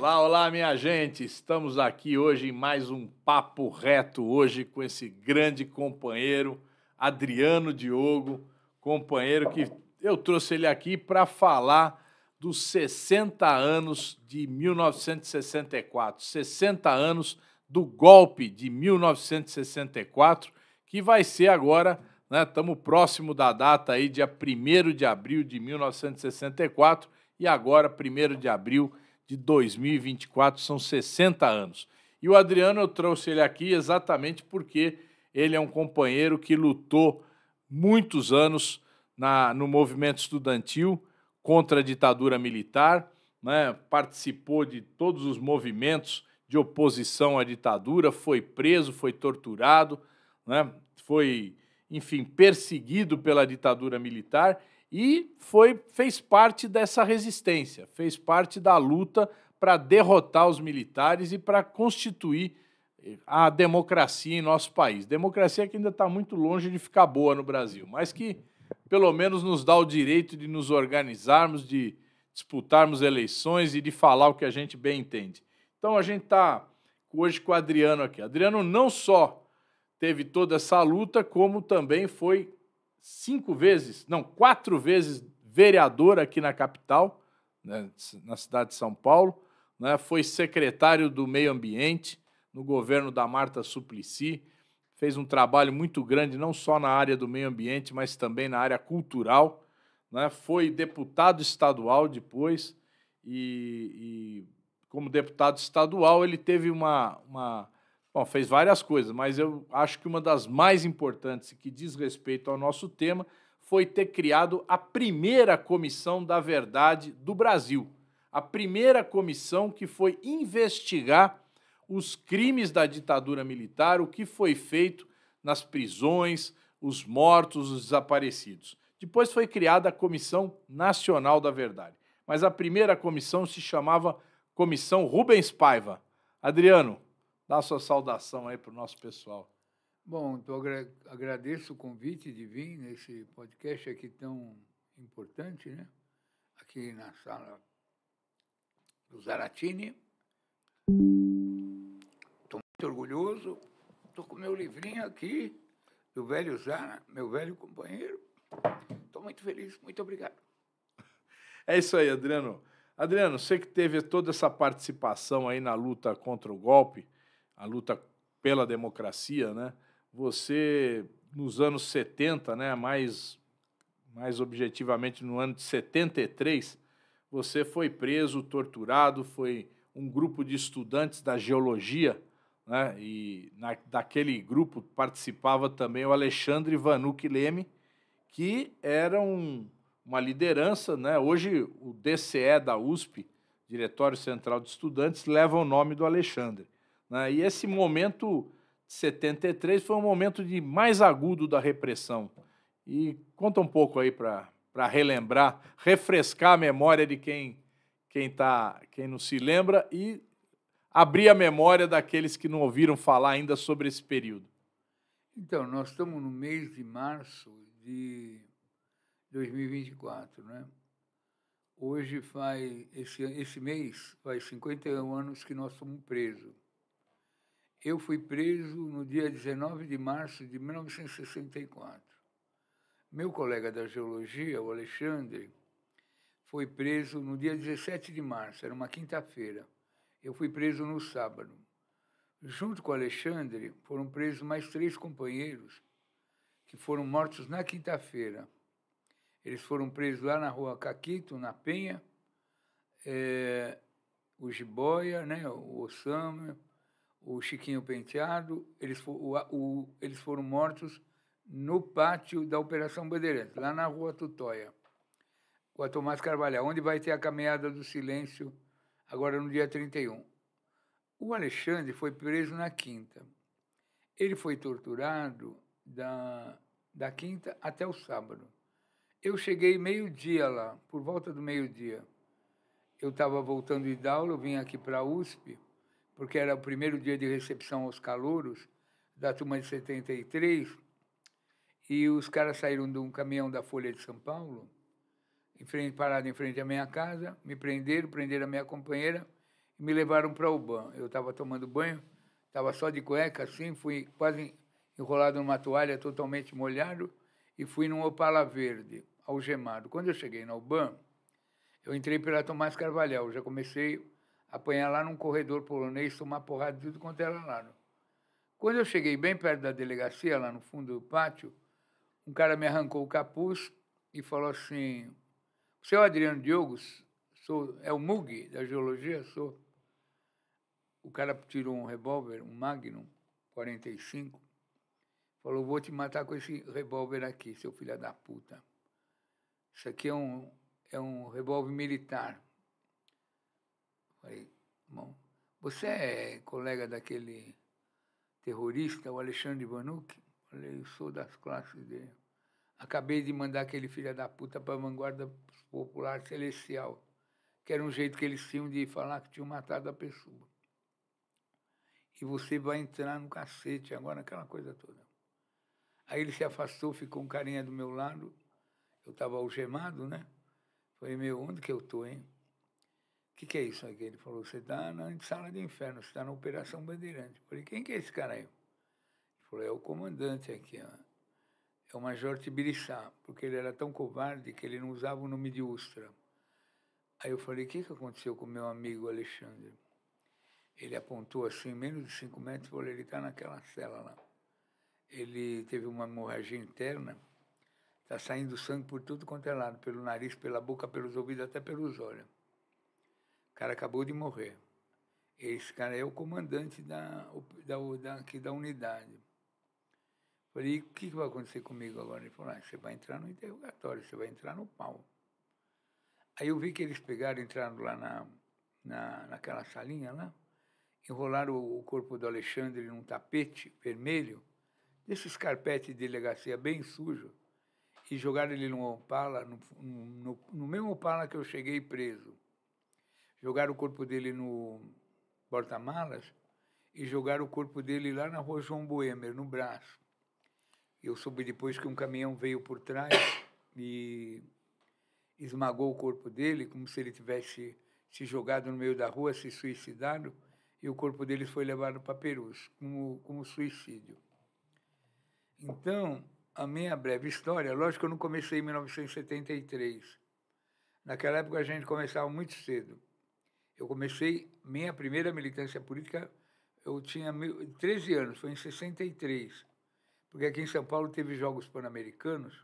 Olá, olá, minha gente! Estamos aqui hoje em mais um Papo Reto, hoje com esse grande companheiro, Adriano Diogo, companheiro que eu trouxe ele aqui para falar dos 60 anos de 1964, 60 anos do golpe de 1964, que vai ser agora, estamos né, próximo da data aí, dia 1 de abril de 1964, e agora, 1 de abril de 2024, são 60 anos. E o Adriano, eu trouxe ele aqui exatamente porque ele é um companheiro que lutou muitos anos na, no movimento estudantil contra a ditadura militar, né? participou de todos os movimentos de oposição à ditadura, foi preso, foi torturado, né? foi, enfim, perseguido pela ditadura militar e foi, fez parte dessa resistência, fez parte da luta para derrotar os militares e para constituir eh, a democracia em nosso país. Democracia que ainda está muito longe de ficar boa no Brasil, mas que pelo menos nos dá o direito de nos organizarmos, de disputarmos eleições e de falar o que a gente bem entende. Então a gente está hoje com o Adriano aqui. Adriano não só teve toda essa luta, como também foi cinco vezes, não, quatro vezes vereador aqui na capital, né, na cidade de São Paulo, né, foi secretário do Meio Ambiente no governo da Marta Suplicy, fez um trabalho muito grande, não só na área do meio ambiente, mas também na área cultural, né, foi deputado estadual depois, e, e como deputado estadual ele teve uma, uma Bom, fez várias coisas, mas eu acho que uma das mais importantes que diz respeito ao nosso tema foi ter criado a primeira comissão da verdade do Brasil. A primeira comissão que foi investigar os crimes da ditadura militar, o que foi feito nas prisões, os mortos, os desaparecidos. Depois foi criada a Comissão Nacional da Verdade. Mas a primeira comissão se chamava Comissão Rubens Paiva. Adriano, Dá sua saudação aí para o nosso pessoal. Bom, então agradeço o convite de vir nesse podcast aqui tão importante, né? Aqui na sala do Zaratini. Estou muito orgulhoso. Estou com meu livrinho aqui do velho Zara, meu velho companheiro. Estou muito feliz, muito obrigado. É isso aí, Adriano. Adriano, você que teve toda essa participação aí na luta contra o golpe, a luta pela democracia, né? Você nos anos 70, né, mais mais objetivamente no ano de 73, você foi preso, torturado, foi um grupo de estudantes da geologia, né? E na, daquele grupo participava também o Alexandre Vanuc Leme, que era um, uma liderança, né? Hoje o DCE da USP, Diretório Central de Estudantes, leva o nome do Alexandre. Né? E esse momento de 73 foi um momento de mais agudo da repressão. E conta um pouco aí para relembrar, refrescar a memória de quem quem tá, quem não se lembra e abrir a memória daqueles que não ouviram falar ainda sobre esse período. Então, nós estamos no mês de março de 2024, né? Hoje faz esse esse mês faz 51 anos que nós somos presos. Eu fui preso no dia 19 de março de 1964. Meu colega da geologia, o Alexandre, foi preso no dia 17 de março, era uma quinta-feira. Eu fui preso no sábado. Junto com o Alexandre, foram presos mais três companheiros que foram mortos na quinta-feira. Eles foram presos lá na rua Caquito, na Penha, é, o Jiboia, né, o Osama, o Chiquinho Penteado, eles, o, o, eles foram mortos no pátio da Operação Bandeirantes, lá na Rua Tutóia, com a Tomás Carvalhal, onde vai ter a Caminhada do Silêncio, agora no dia 31. O Alexandre foi preso na quinta. Ele foi torturado da, da quinta até o sábado. Eu cheguei meio-dia lá, por volta do meio-dia. Eu estava voltando de aula, eu vim aqui para a USP porque era o primeiro dia de recepção aos calouros da turma de 73, e os caras saíram de um caminhão da Folha de São Paulo, em frente, parado em frente à minha casa, me prenderam, prenderam a minha companheira e me levaram para o banho. Eu estava tomando banho, estava só de cueca assim, fui quase enrolado numa toalha totalmente molhado e fui num Opala Verde, algemado. Quando eu cheguei na UBAN, eu entrei pela Tomás Carvalhal, já comecei apanhar lá num corredor polonês, tomar porrada de tudo quanto era lá. Quando eu cheguei bem perto da delegacia, lá no fundo do pátio, um cara me arrancou o capuz e falou assim: Você é o Adriano Diogos? Sou, é o Mug da geologia? Sou. O cara tirou um revólver, um Magnum 45, falou: Vou te matar com esse revólver aqui, seu filho da puta. Isso aqui é um, é um revólver militar. Falei, bom, você é colega daquele terrorista, o Alexandre Vanucci? Falei, eu sou das classes dele. Acabei de mandar aquele filho da puta para a vanguarda popular celestial, que era um jeito que eles tinham de falar que tinham matado a pessoa. E você vai entrar no cacete agora, aquela coisa toda. Aí ele se afastou, ficou um carinha do meu lado. Eu estava algemado, né? Falei, meu, onde que eu tô, hein? que, que é isso aqui? Ele falou, você está na sala de inferno, você está na Operação Bandeirante. Eu falei, quem que é esse cara aí? Ele falou, é o comandante aqui, ó. é o Major Tibiriçá, porque ele era tão covarde que ele não usava o nome de Ustra. Aí eu falei, o que, que aconteceu com meu amigo Alexandre? Ele apontou assim, menos de cinco metros, e falou, ele está naquela cela lá. Ele teve uma hemorragia interna, está saindo sangue por tudo quanto é lado, pelo nariz, pela boca, pelos ouvidos, até pelos olhos cara acabou de morrer. Esse cara é o comandante da, da, da, aqui da unidade. Falei, o que, que vai acontecer comigo agora? Ele falou, ah, você vai entrar no interrogatório, você vai entrar no pau. Aí eu vi que eles pegaram, entraram lá na, na, naquela salinha lá, enrolaram o, o corpo do Alexandre num tapete vermelho, desses carpete de delegacia bem sujo, e jogaram ele num Opala, no, no, no, no mesmo Opala que eu cheguei preso. Jogaram o corpo dele no porta-malas e jogaram o corpo dele lá na rua João Boemer, no braço. Eu soube depois que um caminhão veio por trás e esmagou o corpo dele, como se ele tivesse se jogado no meio da rua, se suicidado, e o corpo dele foi levado para Perus, como, como suicídio. Então, a minha breve história, lógico que eu não comecei em 1973. Naquela época a gente começava muito cedo. Eu comecei minha primeira militância política, eu tinha 13 anos, foi em 63. Porque aqui em São Paulo teve Jogos Pan-Americanos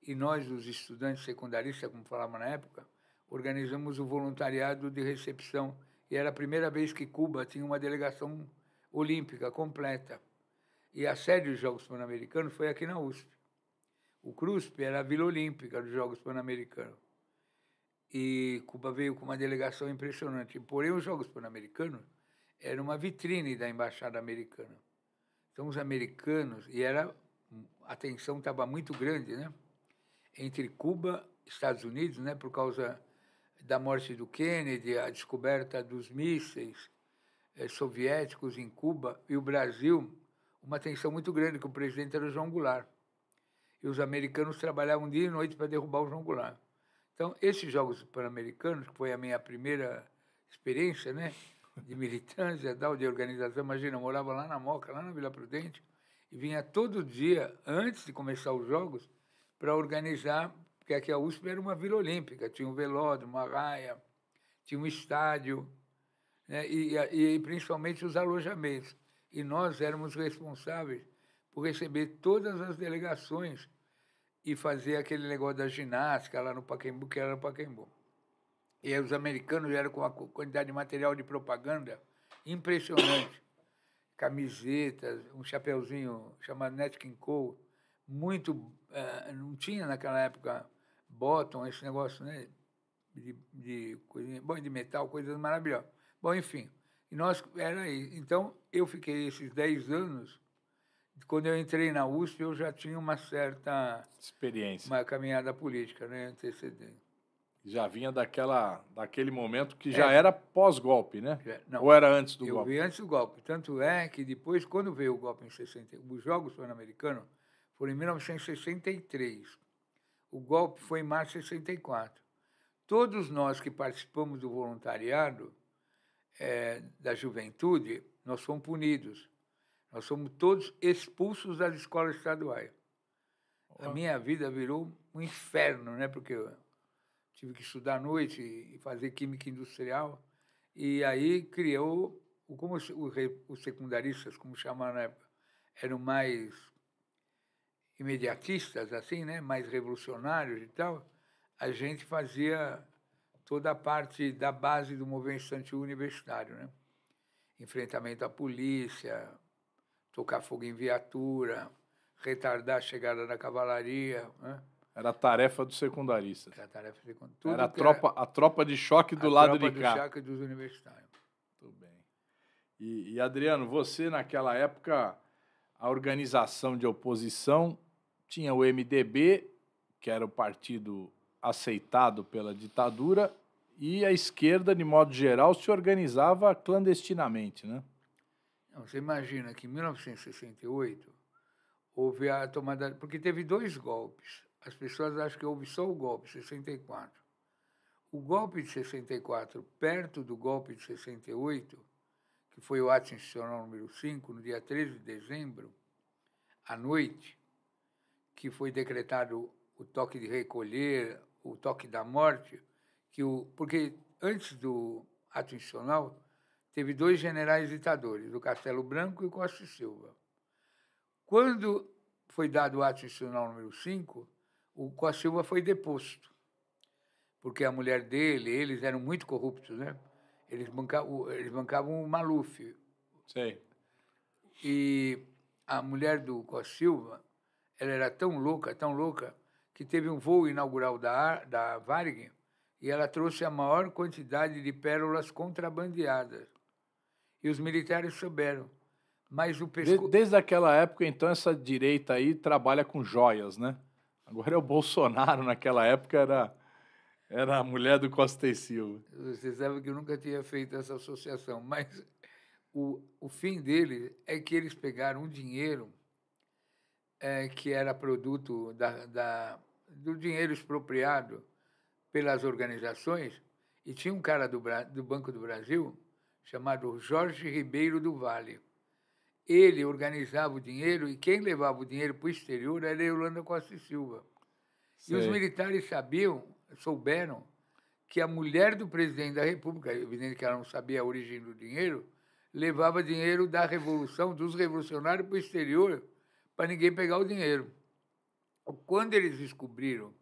e nós, os estudantes secundaristas, como falávamos na época, organizamos o voluntariado de recepção. E era a primeira vez que Cuba tinha uma delegação olímpica completa. E a sede dos Jogos Pan-Americanos foi aqui na USP. O CRUSP era a Vila Olímpica dos Jogos Pan-Americanos e Cuba veio com uma delegação impressionante. Porém, os Jogos Pan-Americanos era uma vitrine da embaixada americana. Então, os americanos, e era a tensão estava muito grande, né? Entre Cuba, Estados Unidos, né? Por causa da morte do Kennedy, a descoberta dos mísseis eh, soviéticos em Cuba e o Brasil, uma tensão muito grande, que o presidente era o João Goulart. E os americanos trabalhavam dia e noite para derrubar o João Goulart. Então, esses Jogos Pan-Americanos, que foi a minha primeira experiência né, de militância, de organização, imagina, eu morava lá na Moca, lá na Vila Prudente, e vinha todo dia, antes de começar os Jogos, para organizar, porque aqui a USP era uma vila olímpica, tinha um velódromo, uma raia, tinha um estádio, né, e, e principalmente os alojamentos. E nós éramos responsáveis por receber todas as delegações e fazer aquele negócio da ginástica lá no paquembu que era no Paquembu. E aí os americanos vieram com uma quantidade de material de propaganda impressionante. Camisetas, um chapeuzinho chamado Nat King Cole, muito... Uh, não tinha naquela época bottom, esse negócio né, de, de, coisinha, bom, de metal, coisas maravilhosas. Bom, enfim, e nós era aí. Então, eu fiquei esses 10 anos quando eu entrei na USP, eu já tinha uma certa experiência, uma caminhada política, né, antecedente. Já vinha daquela, daquele momento que é. já era pós-golpe, né? Já, é, não, Ou era antes do eu golpe? Eu vi antes do golpe. Tanto é que depois, quando veio o golpe em 60, os Jogos Pan-Americanos foram em 1963. O golpe foi em março de 64. Todos nós que participamos do voluntariado é, da juventude, nós fomos punidos nós somos todos expulsos das escolas estaduais. A minha vida virou um inferno, né? Porque eu tive que estudar à noite e fazer química industrial. E aí criou, como os secundaristas, como chamaram na época, eram mais imediatistas, assim, né? Mais revolucionários e tal. A gente fazia toda a parte da base do movimento estudantil universitário, né? Enfrentamento à polícia, tocar fogo em viatura, retardar a chegada da cavalaria. Né? Era a tarefa dos secundaristas. Era a tarefa secundarista. Era a, tropa, era... a tropa de choque do a lado de cá. A tropa de choque dos universitários. Tudo bem. E, e, Adriano, você naquela época, a organização de oposição tinha o MDB, que era o partido aceitado pela ditadura, e a esquerda, de modo geral, se organizava clandestinamente, né? você imagina que em 1968 houve a tomada. Porque teve dois golpes. As pessoas acham que houve só o golpe, 64. O golpe de 64, perto do golpe de 68, que foi o ato institucional número 5, no dia 13 de dezembro, à noite, que foi decretado o toque de recolher, o toque da morte, que o, porque antes do ato institucional teve dois generais ditadores, o Castelo Branco e o Costa Silva. Quando foi dado o ato institucional número 5, o Costa Silva foi deposto, porque a mulher dele, eles eram muito corruptos, né? Eles bancavam, eles bancavam o Maluf. Sim. E a mulher do Costa Silva, ela era tão louca, tão louca, que teve um voo inaugural da, da Varig e ela trouxe a maior quantidade de pérolas contrabandeadas. E os militares souberam. Mas o pesco... Desde aquela época, então, essa direita aí trabalha com joias, né? Agora é o Bolsonaro, naquela época era, era a mulher do Costa e Silva. Você sabe que eu nunca tinha feito essa associação, mas o, o fim dele é que eles pegaram um dinheiro é, que era produto da, da, do dinheiro expropriado pelas organizações, e tinha um cara do, do Banco do Brasil chamado Jorge Ribeiro do Vale. Ele organizava o dinheiro e quem levava o dinheiro para o exterior era Yolanda Costa e Silva. Sei. E os militares sabiam, souberam, que a mulher do presidente da República, é evidente que ela não sabia a origem do dinheiro, levava dinheiro da revolução, dos revolucionários para o exterior, para ninguém pegar o dinheiro. Quando eles descobriram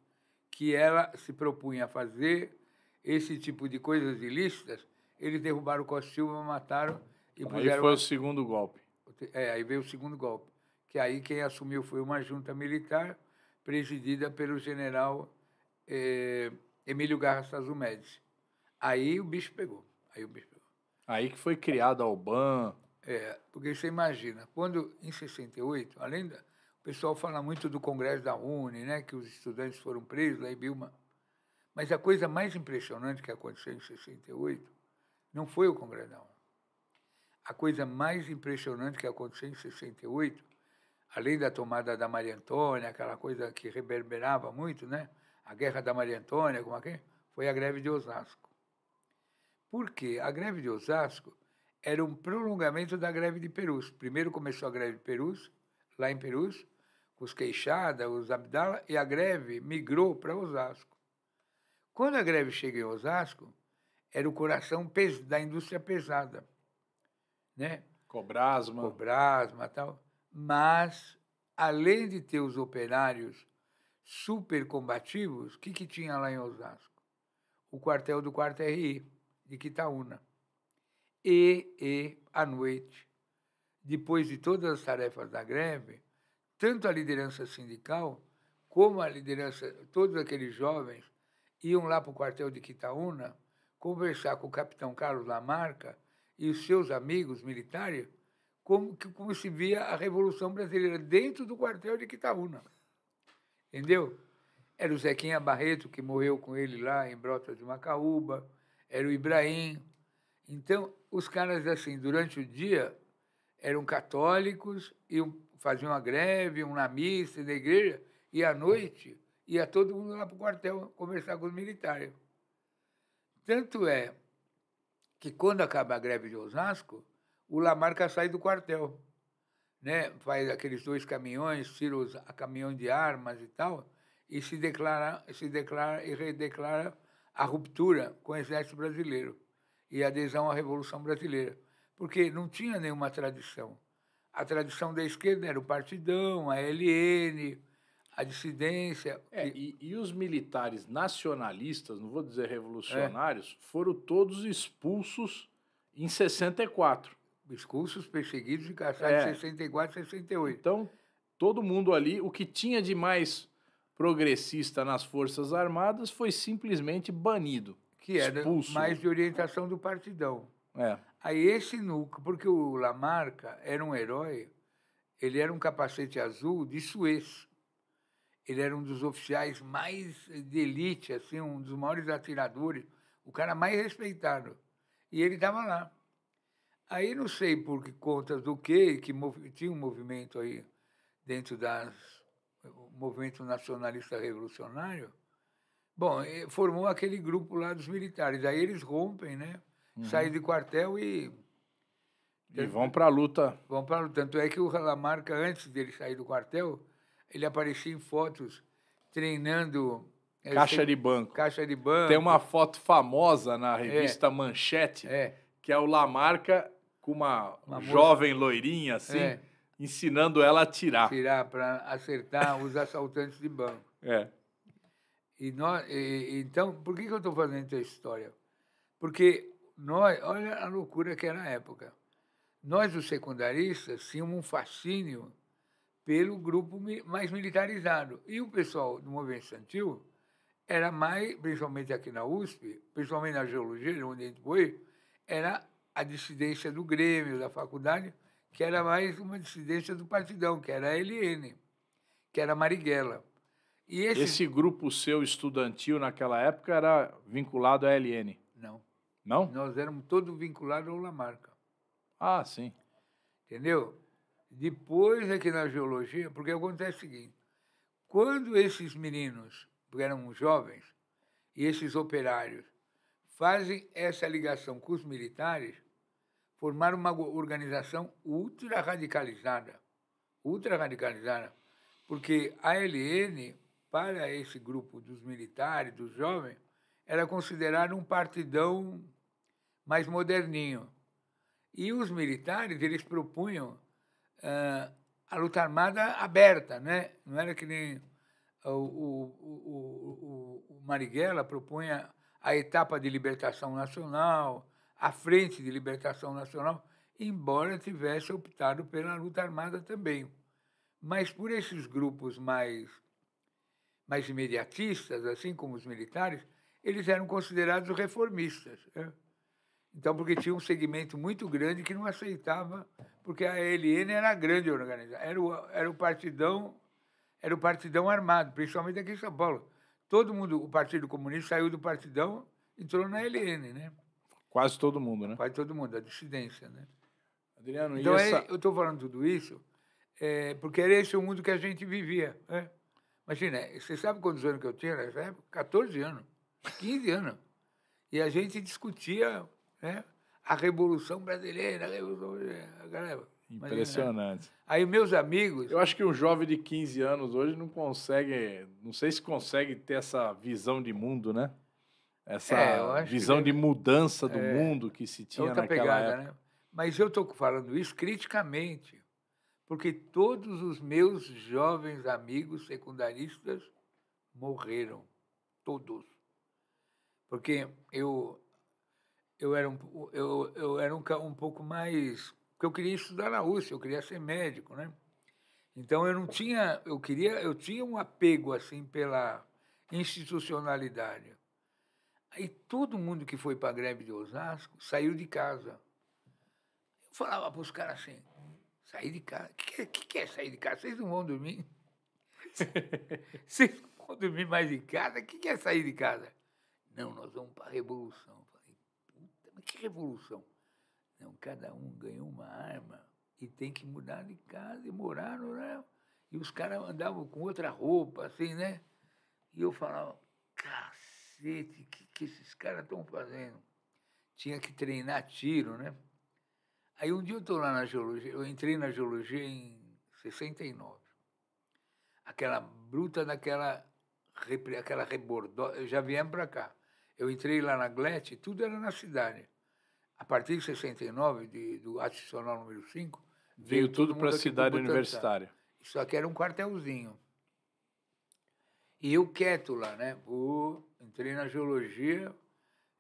que ela se propunha a fazer esse tipo de coisas ilícitas, eles derrubaram o Costa Silva, mataram e puseram... Aí foi o segundo golpe. É, aí veio o segundo golpe. Que aí quem assumiu foi uma junta militar presidida pelo general é, Emílio Garrastazu Médici. Aí o bicho pegou. Aí o bicho pegou. Aí que foi criada a UBAN. É, porque você imagina, quando em 68, além da, o pessoal fala muito do Congresso da UNE, né, que os estudantes foram presos lá em Bilma. Mas a coisa mais impressionante que aconteceu em 68 não foi o Congredão. A coisa mais impressionante que aconteceu em 68, além da tomada da Maria Antônia, aquela coisa que reverberava muito, né? A guerra da Maria Antônia, como aqui, é é? foi a greve de Osasco. Porque a greve de Osasco era um prolongamento da greve de Perus. Primeiro começou a greve de Perus, lá em Perus, com os Queixada, os Abdala, e a greve migrou para Osasco. Quando a greve chega em Osasco, era o coração da indústria pesada, né? Cobrasma. Cobrasma tal. Mas, além de ter os operários super combativos, o que, que tinha lá em Osasco? O quartel do 4 RI, de Quitaúna. E, e, à noite, depois de todas as tarefas da greve, tanto a liderança sindical como a liderança, todos aqueles jovens iam lá para o quartel de Quitaúna conversar com o capitão Carlos Lamarca e os seus amigos militares como, que, como se via a Revolução Brasileira dentro do quartel de Quitaúna. Entendeu? Era o Zequinha Barreto, que morreu com ele lá em Brotas de Macaúba, era o Ibrahim. Então, os caras, assim, durante o dia, eram católicos, e faziam uma greve, um na missa, na igreja, e à noite ia todo mundo lá para o quartel conversar com os militares. Tanto é que quando acaba a greve de Osasco, o Lamarca sai do quartel, né? faz aqueles dois caminhões, tira os, a caminhão de armas e tal, e se declara, se declara e redeclara a ruptura com o exército brasileiro e a adesão à Revolução Brasileira, porque não tinha nenhuma tradição. A tradição da esquerda era o Partidão, a LN, a dissidência. É, que... e, e, os militares nacionalistas, não vou dizer revolucionários, é. foram todos expulsos em 64. Expulsos, perseguidos e caçados é. em 64, 68. Então, todo mundo ali, o que tinha de mais progressista nas Forças Armadas foi simplesmente banido. Que era expulso. mais de orientação do partidão. É. Aí esse núcleo, porque o Lamarca era um herói, ele era um capacete azul de Suez ele era um dos oficiais mais de elite, assim, um dos maiores atiradores, o cara mais respeitado. E ele estava lá. Aí não sei por que contas do quê, que tinha um movimento aí dentro das movimento nacionalista revolucionário. Bom, formou aquele grupo lá dos militares. Aí eles rompem, né? Uhum. Saem de quartel e e vão para a luta. Vão para a luta. Tanto é que o Lamarca, antes dele sair do quartel, ele aparecia em fotos treinando é, Caixa de banco. Caixa de banco. Tem uma foto famosa na revista é, Manchete, é. que é o Lamarca com uma, uma jovem moça. loirinha, assim, é. ensinando ela a tirar. Tirar para acertar os assaltantes de banco. É. E nós, e, então, por que, que eu estou fazendo essa história? Porque nós, olha a loucura que era a época. Nós, os secundaristas, tínhamos um fascínio pelo grupo mais militarizado. E o pessoal do movimento estudantil era mais, principalmente aqui na USP, principalmente na geologia, onde a gente foi, era a dissidência do Grêmio, da faculdade, que era mais uma dissidência do partidão, que era a LN, que era a Marighella. E esse... esse grupo seu estudantil naquela época era vinculado à LN? Não. Não? Nós éramos todos vinculados ao Lamarca. Ah, sim. Entendeu? Depois é que na geologia, porque acontece o seguinte, quando esses meninos, porque eram jovens, e esses operários fazem essa ligação com os militares, formaram uma organização ultra-radicalizada, ultra-radicalizada, porque a LN, para esse grupo dos militares, dos jovens, era considerada um partidão mais moderninho. E os militares, eles propunham uh, a luta armada aberta, né? Não era que nem o, o, o, o, Marighella propunha a etapa de libertação nacional, a frente de libertação nacional, embora tivesse optado pela luta armada também. Mas por esses grupos mais, mais imediatistas, assim como os militares, eles eram considerados reformistas. Né? Então, porque tinha um segmento muito grande que não aceitava, porque a ELN era grande organização, era o, era o partidão, era o partidão armado, principalmente aqui em São Paulo. Todo mundo, o Partido Comunista saiu do partidão, entrou na ELN, né? Quase todo mundo, né? Quase todo mundo, a dissidência, né? Adriano, então, é, essa... é, eu estou falando tudo isso é, porque era esse o mundo que a gente vivia. Né? Imagina, você sabe quantos anos que eu tinha nessa época? 14 anos, 15 anos. E a gente discutia né? A Revolução Brasileira, a Revolução Brasileira. Né? Impressionante. Imagina. Aí meus amigos. Eu acho que um jovem de 15 anos hoje não consegue, não sei se consegue ter essa visão de mundo, né? Essa é, visão que... de mudança do é, mundo que se é tinha outra naquela pegada, época. Né? Mas eu estou falando isso criticamente, porque todos os meus jovens amigos secundaristas morreram, todos. Porque eu eu era, um, eu, eu era um, um pouco mais. Porque eu queria estudar na Rússia, eu queria ser médico, né? Então eu não tinha, eu queria, eu tinha um apego assim pela institucionalidade. Aí todo mundo que foi para a greve de Osasco saiu de casa. Eu falava para os caras assim: sair de casa? O que, é, que, que, é sair de casa? Vocês não vão dormir? Vocês não vão dormir mais de casa? O que, que é sair de casa? Não, nós vamos para a revolução. Que revolução? Não, cada um ganhou uma arma e tem que mudar de casa e morar no E os caras andavam com outra roupa, assim, né? E eu falava, cacete, o que, que esses caras estão fazendo? Tinha que treinar tiro, né? Aí um dia eu estou lá na geologia, eu entrei na geologia em 69. Aquela bruta daquela aquela rebordó, já viemos para cá. Eu entrei lá na Glete, tudo era na cidade a partir de 69, de, do ato institucional número 5, veio, tudo para a cidade universitária. Isso aqui era um quartelzinho. E eu quieto lá, né? entrei na geologia,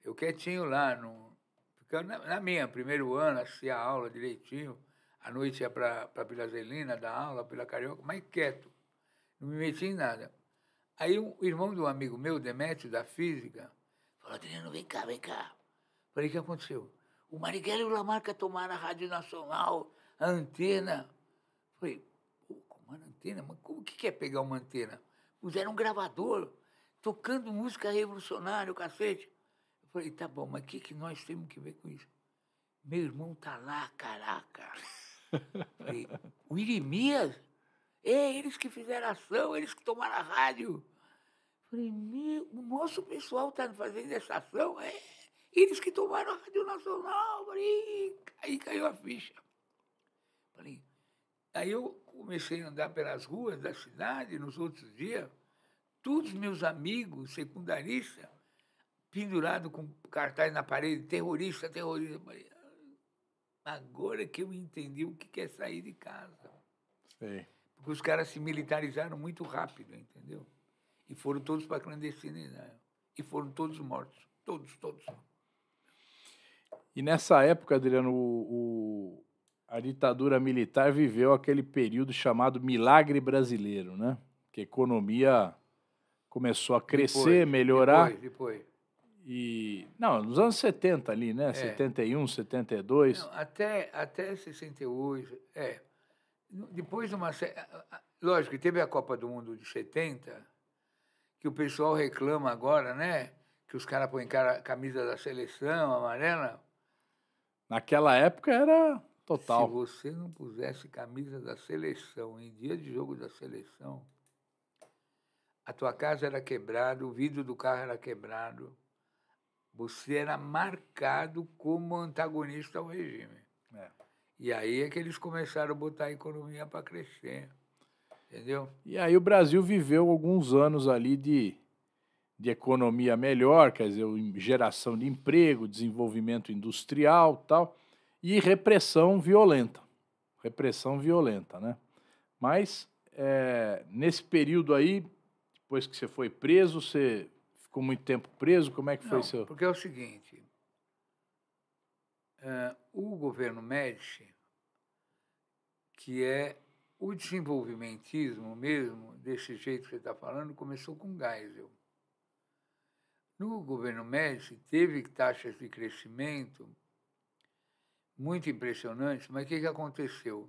eu quietinho lá, no, ficando na, na, minha, primeiro ano, assistia a aula direitinho, à noite ia para a Pilazelina dar aula, pela Carioca, mas quieto, não me meti em nada. Aí um irmão de um amigo meu, Demétrio, da física, falou, Adriano, vem cá, vem cá. Falei, o que aconteceu? o Marighella e o Lamarca tomaram a Rádio Nacional, a antena. Falei, pô, uma é antena? Mas como que é pegar uma antena? Puseram um gravador, tocando música revolucionária, o cacete. Eu falei, tá bom, mas o que, que nós temos que ver com isso? Meu irmão tá lá, caraca. falei, o Irimias? É, eles que fizeram ação, eles que tomaram a rádio. Falei, meu, o nosso pessoal tá fazendo essa ação? É. E eles que tomaram a Rádio Nacional. Falei, aí caiu a ficha. Falei, aí eu comecei a andar pelas ruas da cidade, nos outros dias, todos meus amigos secundaristas, pendurado com cartaz na parede, terrorista, terrorista. Falei, agora que eu entendi o que é sair de casa. Porque os caras se militarizaram muito rápido, entendeu? E foram todos para a clandestinidade. E foram todos mortos. Todos, todos. E nessa época, Adriano, o, o, a ditadura militar viveu aquele período chamado milagre brasileiro, né? Que a economia começou a crescer, depois, melhorar. Depois, depois. E, não, nos anos 70 ali, né? É. 71, 72. Não, até, até 68, é. Depois de uma... Lógico, teve a Copa do Mundo de 70, que o pessoal reclama agora, né? Que os caras põem cara, camisa da seleção amarela. Naquela época era total. Se você não pusesse camisa da seleção em dia de jogo da seleção, a tua casa era quebrada, o vidro do carro era quebrado. Você era marcado como antagonista ao regime. É. E aí é que eles começaram a botar a economia para crescer. Entendeu? E aí o Brasil viveu alguns anos ali de de economia melhor, quer dizer, geração de emprego, desenvolvimento industrial tal, e repressão violenta. Repressão violenta, né? Mas é, nesse período aí, depois que você foi preso, você ficou muito tempo preso? Como é que foi Não, seu. Porque é o seguinte: é, o governo Médici, que é o desenvolvimentismo mesmo, desse jeito que você está falando, começou com Geisel. No governo Médici teve taxas de crescimento muito impressionantes, mas o que, que aconteceu?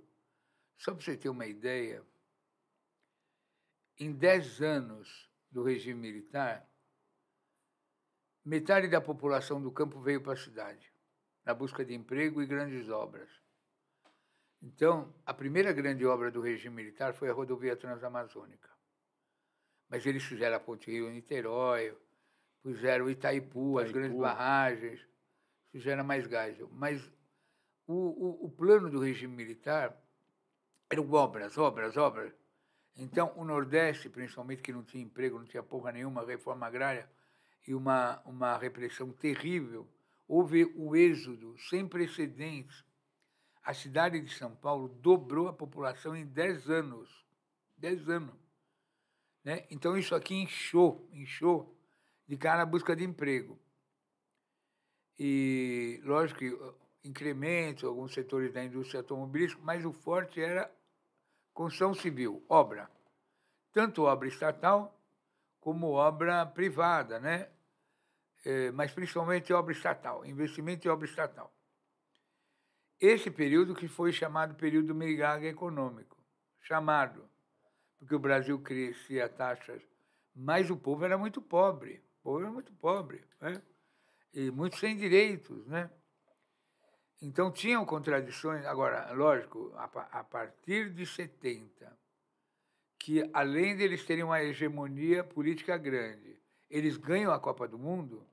Só para você ter uma ideia, em 10 anos do regime militar, metade da população do campo veio para a cidade, na busca de emprego e grandes obras. Então, a primeira grande obra do regime militar foi a rodovia transamazônica. Mas eles fizeram a ponte Rio-Niterói, fizeram Itaipu, Itaipu, as grandes barragens, fizeram mais gás. Mas o, o, o plano do regime militar eram obras, obras, obras. Então, o Nordeste, principalmente, que não tinha emprego, não tinha porra nenhuma, reforma agrária e uma, uma repressão terrível, houve o êxodo sem precedentes. A cidade de São Paulo dobrou a população em 10 anos. 10 anos. Né? Então, isso aqui inchou, inchou de cara à busca de emprego. E, lógico que uh, incremento, alguns setores da indústria automobilística, mas o forte era construção civil, obra. Tanto obra estatal como obra privada, né? É, mas principalmente obra estatal, investimento em obra estatal. Esse período que foi chamado período mirigaga econômico, chamado, porque o Brasil crescia taxas, mas o povo era muito pobre povo era muito pobre, né? e muito sem direitos. Né? Então tinham contradições. Agora, lógico, a, a partir de 70, que além deles terem uma hegemonia política grande, eles ganham a Copa do Mundo,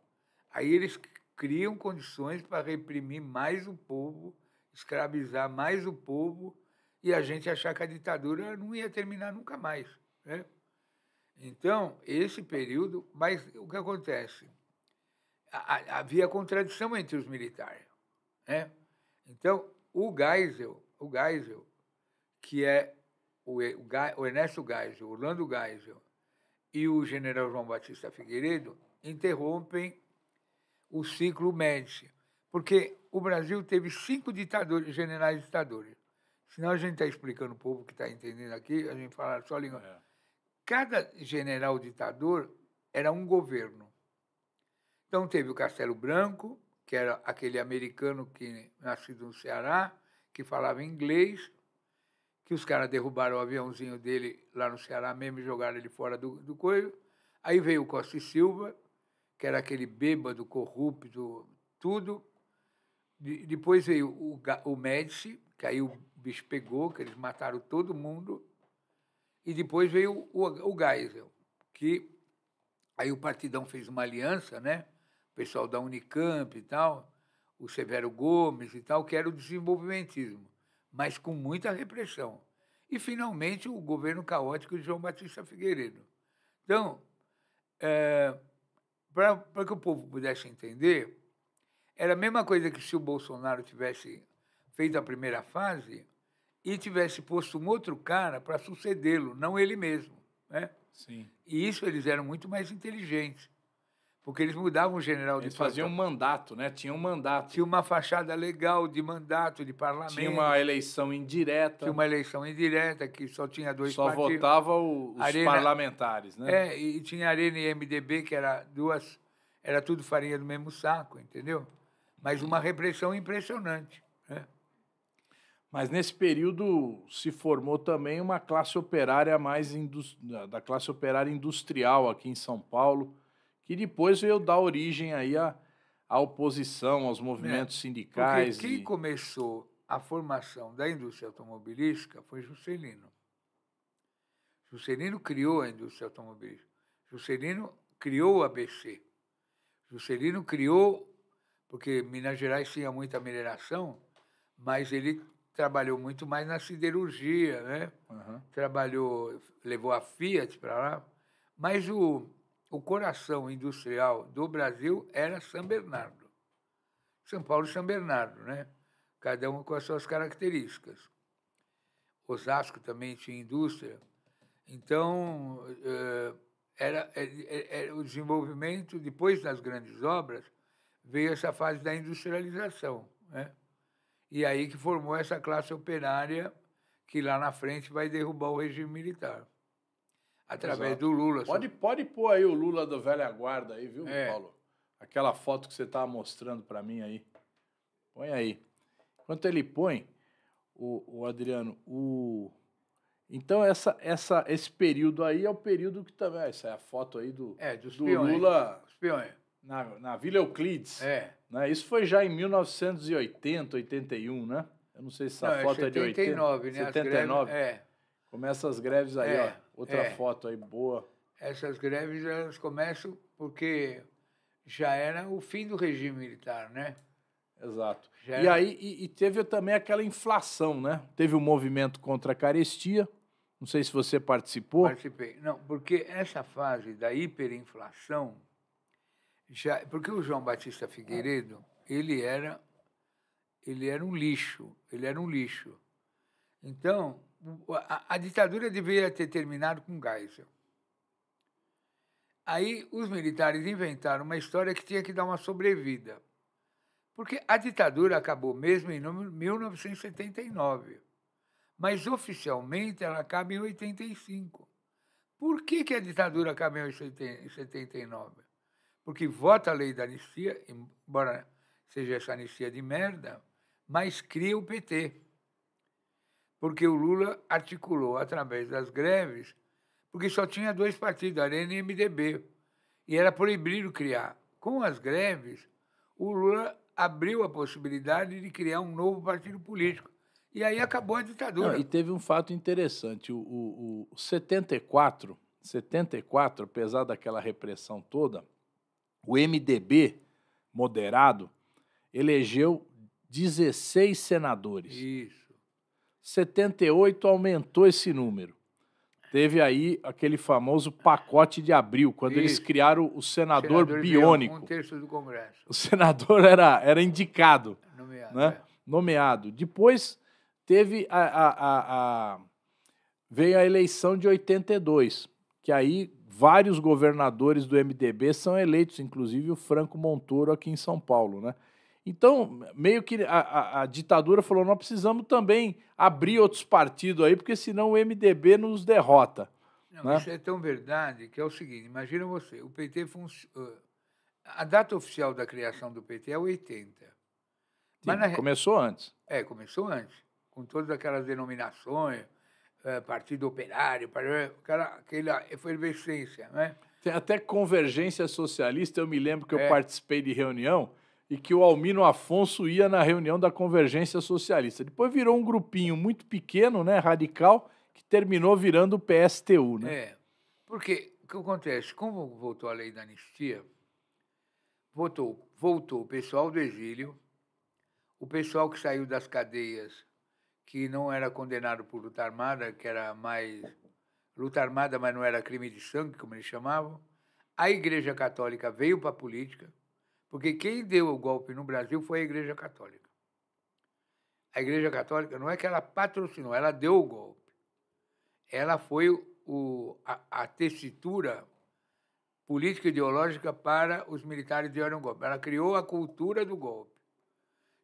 aí eles criam condições para reprimir mais o povo, escravizar mais o povo e a gente achar que a ditadura não ia terminar nunca mais. Né? Então, esse período, mas o que acontece? Havia contradição entre os militares. Né? Então, o Geisel, o Geisel, que é o, o, Ernesto Geisel, Orlando Geisel e o general João Batista Figueiredo interrompem o ciclo Médici, porque o Brasil teve cinco ditadores, generais ditadores. Senão a gente está explicando o povo que está entendendo aqui, a gente fala só língua. É Cada general ditador era um governo. Então teve o Castelo Branco, que era aquele americano que nascido no Ceará, que falava inglês, que os caras derrubaram o aviãozinho dele lá no Ceará mesmo e jogaram ele fora do, do coelho. Aí veio o Costa e Silva, que era aquele bêbado, corrupto, tudo. De, depois veio o, o Médici, que aí o bicho pegou, que eles mataram todo mundo. E depois veio o, o Geisel, que aí o Partidão fez uma aliança, né? O pessoal da Unicamp e tal, o Severo Gomes e tal, que era o desenvolvimentismo, mas com muita repressão. E, finalmente, o governo caótico de João Batista Figueiredo. Então, é, para que o povo pudesse entender, era a mesma coisa que se o Bolsonaro tivesse feito a primeira fase, e tivesse posto um outro cara para sucedê-lo, não ele mesmo. Né? Sim. E isso eles eram muito mais inteligentes, porque eles mudavam o general eles de Eles faziam um mandato, né? Tinha um mandato. Tinha uma fachada legal de mandato de parlamento. Tinha uma eleição indireta. Tinha uma eleição indireta que só tinha dois só partidos. Só votava os Arena, parlamentares, né? É, e tinha Arena e MDB que era duas, era tudo farinha do mesmo saco, entendeu? Mas uma repressão impressionante. Mas nesse período se formou também uma classe operária mais da classe operária industrial aqui em São Paulo, que depois veio dar origem aí à, à oposição, aos movimentos é, sindicais. Porque quem e... começou a formação da indústria automobilística foi Juscelino. Juscelino criou a indústria automobilística. Juscelino criou o ABC. Juscelino criou, porque Minas Gerais tinha muita mineração, mas ele trabalhou muito mais na siderurgia, né? Uhum. Trabalhou, levou a Fiat para lá, mas o, o coração industrial do Brasil era São Bernardo. São Paulo e São Bernardo, né? Cada um com as suas características. Osasco também tinha indústria. Então, eh, era, era, eh, era eh, o desenvolvimento, depois das grandes obras, veio essa fase da industrialização, né? E aí que formou essa classe operária que lá na frente vai derrubar o regime militar. Através Exato. do Lula. Pode, só. pode pôr aí o Lula do velha guarda aí, viu, é. Paulo? Aquela foto que você estava mostrando para mim aí. Põe aí. Enquanto ele põe, o, o Adriano, o... Então, essa, essa, esse período aí é o período que também. Essa é a foto aí do, é, do Lula. Na, na Vila Euclides. É. Né? Isso foi já em 1980, 81, né? Eu não sei se essa não, foto é, 79, né? é de 80, né? 79, né? 79. Começa as greves aí, é, ó. Outra é. foto aí boa. Essas greves elas começam porque já era o fim do regime militar, né? Exato. Já e era... aí e, e teve também aquela inflação, né? Teve o um movimento contra a carestia. Não sei se você participou. Participei. Não, porque essa fase da hiperinflação já porque o João Batista Figueiredo ele era ele era um lixo, ele era um lixo. Então a, a ditadura deveria ter terminado com Geisel. Aí os militares inventaram uma história que tinha que dar uma sobrevida. Porque a ditadura acabou mesmo em 1979, mas oficialmente ela acaba em 85. Por que, que a ditadura acaba em 79? porque vota a lei da anistia, embora seja essa anistia de merda, mas cria o PT. Porque o Lula articulou através das greves, porque só tinha dois partidos, Arena e MDB, e era proibido criar. Com as greves, o Lula abriu a possibilidade de criar um novo partido político. E aí acabou a ditadura. Não, e teve um fato interessante. O, o, o 74, 74, apesar daquela repressão toda, o MDB moderado elegeu 16 senadores. Isso. 78 aumentou esse número. Teve aí aquele famoso pacote de abril, quando Isso. eles criaram o senador, senador biônico. Um terço do Congresso. O senador era, era indicado. Nomeado. Né? É. Nomeado. Depois teve a, a, a, a, veio a eleição de 82, que aí vários governadores do MDB são eleitos, inclusive o Franco Montoro aqui em São Paulo, né? Então, meio que a, a, a ditadura falou: nós precisamos também abrir outros partidos aí, porque senão o MDB nos derrota. Não, né? Isso é tão verdade que é o seguinte: imagina você, o PT eh, A data oficial da criação do PT é 80. Sim, mas na... Começou antes. É, começou antes, com todas aquelas denominações eh, partido Operário, né, aquela, aquela efervescência, né? Tem até convergência socialista. Eu me lembro que eu é. participei de reunião e que o Almino Afonso ia na reunião da convergência socialista. Depois virou um grupinho muito pequeno, né, radical, que terminou virando o PSTU, né? É, porque o que acontece? Como voltou a lei da anistia, voltou, voltou o pessoal do exílio, o pessoal que saiu das cadeias que não era condenado por luta armada, que era mais luta armada, mas não era crime de sangue, como eles chamavam. A Igreja Católica veio para a política, porque quem deu o golpe no Brasil foi a Igreja Católica. A Igreja Católica não é que ela patrocinou, ela deu o golpe. Ela foi o, a, a tessitura política ideológica para os militares de um Golpe. Ela criou a cultura do golpe.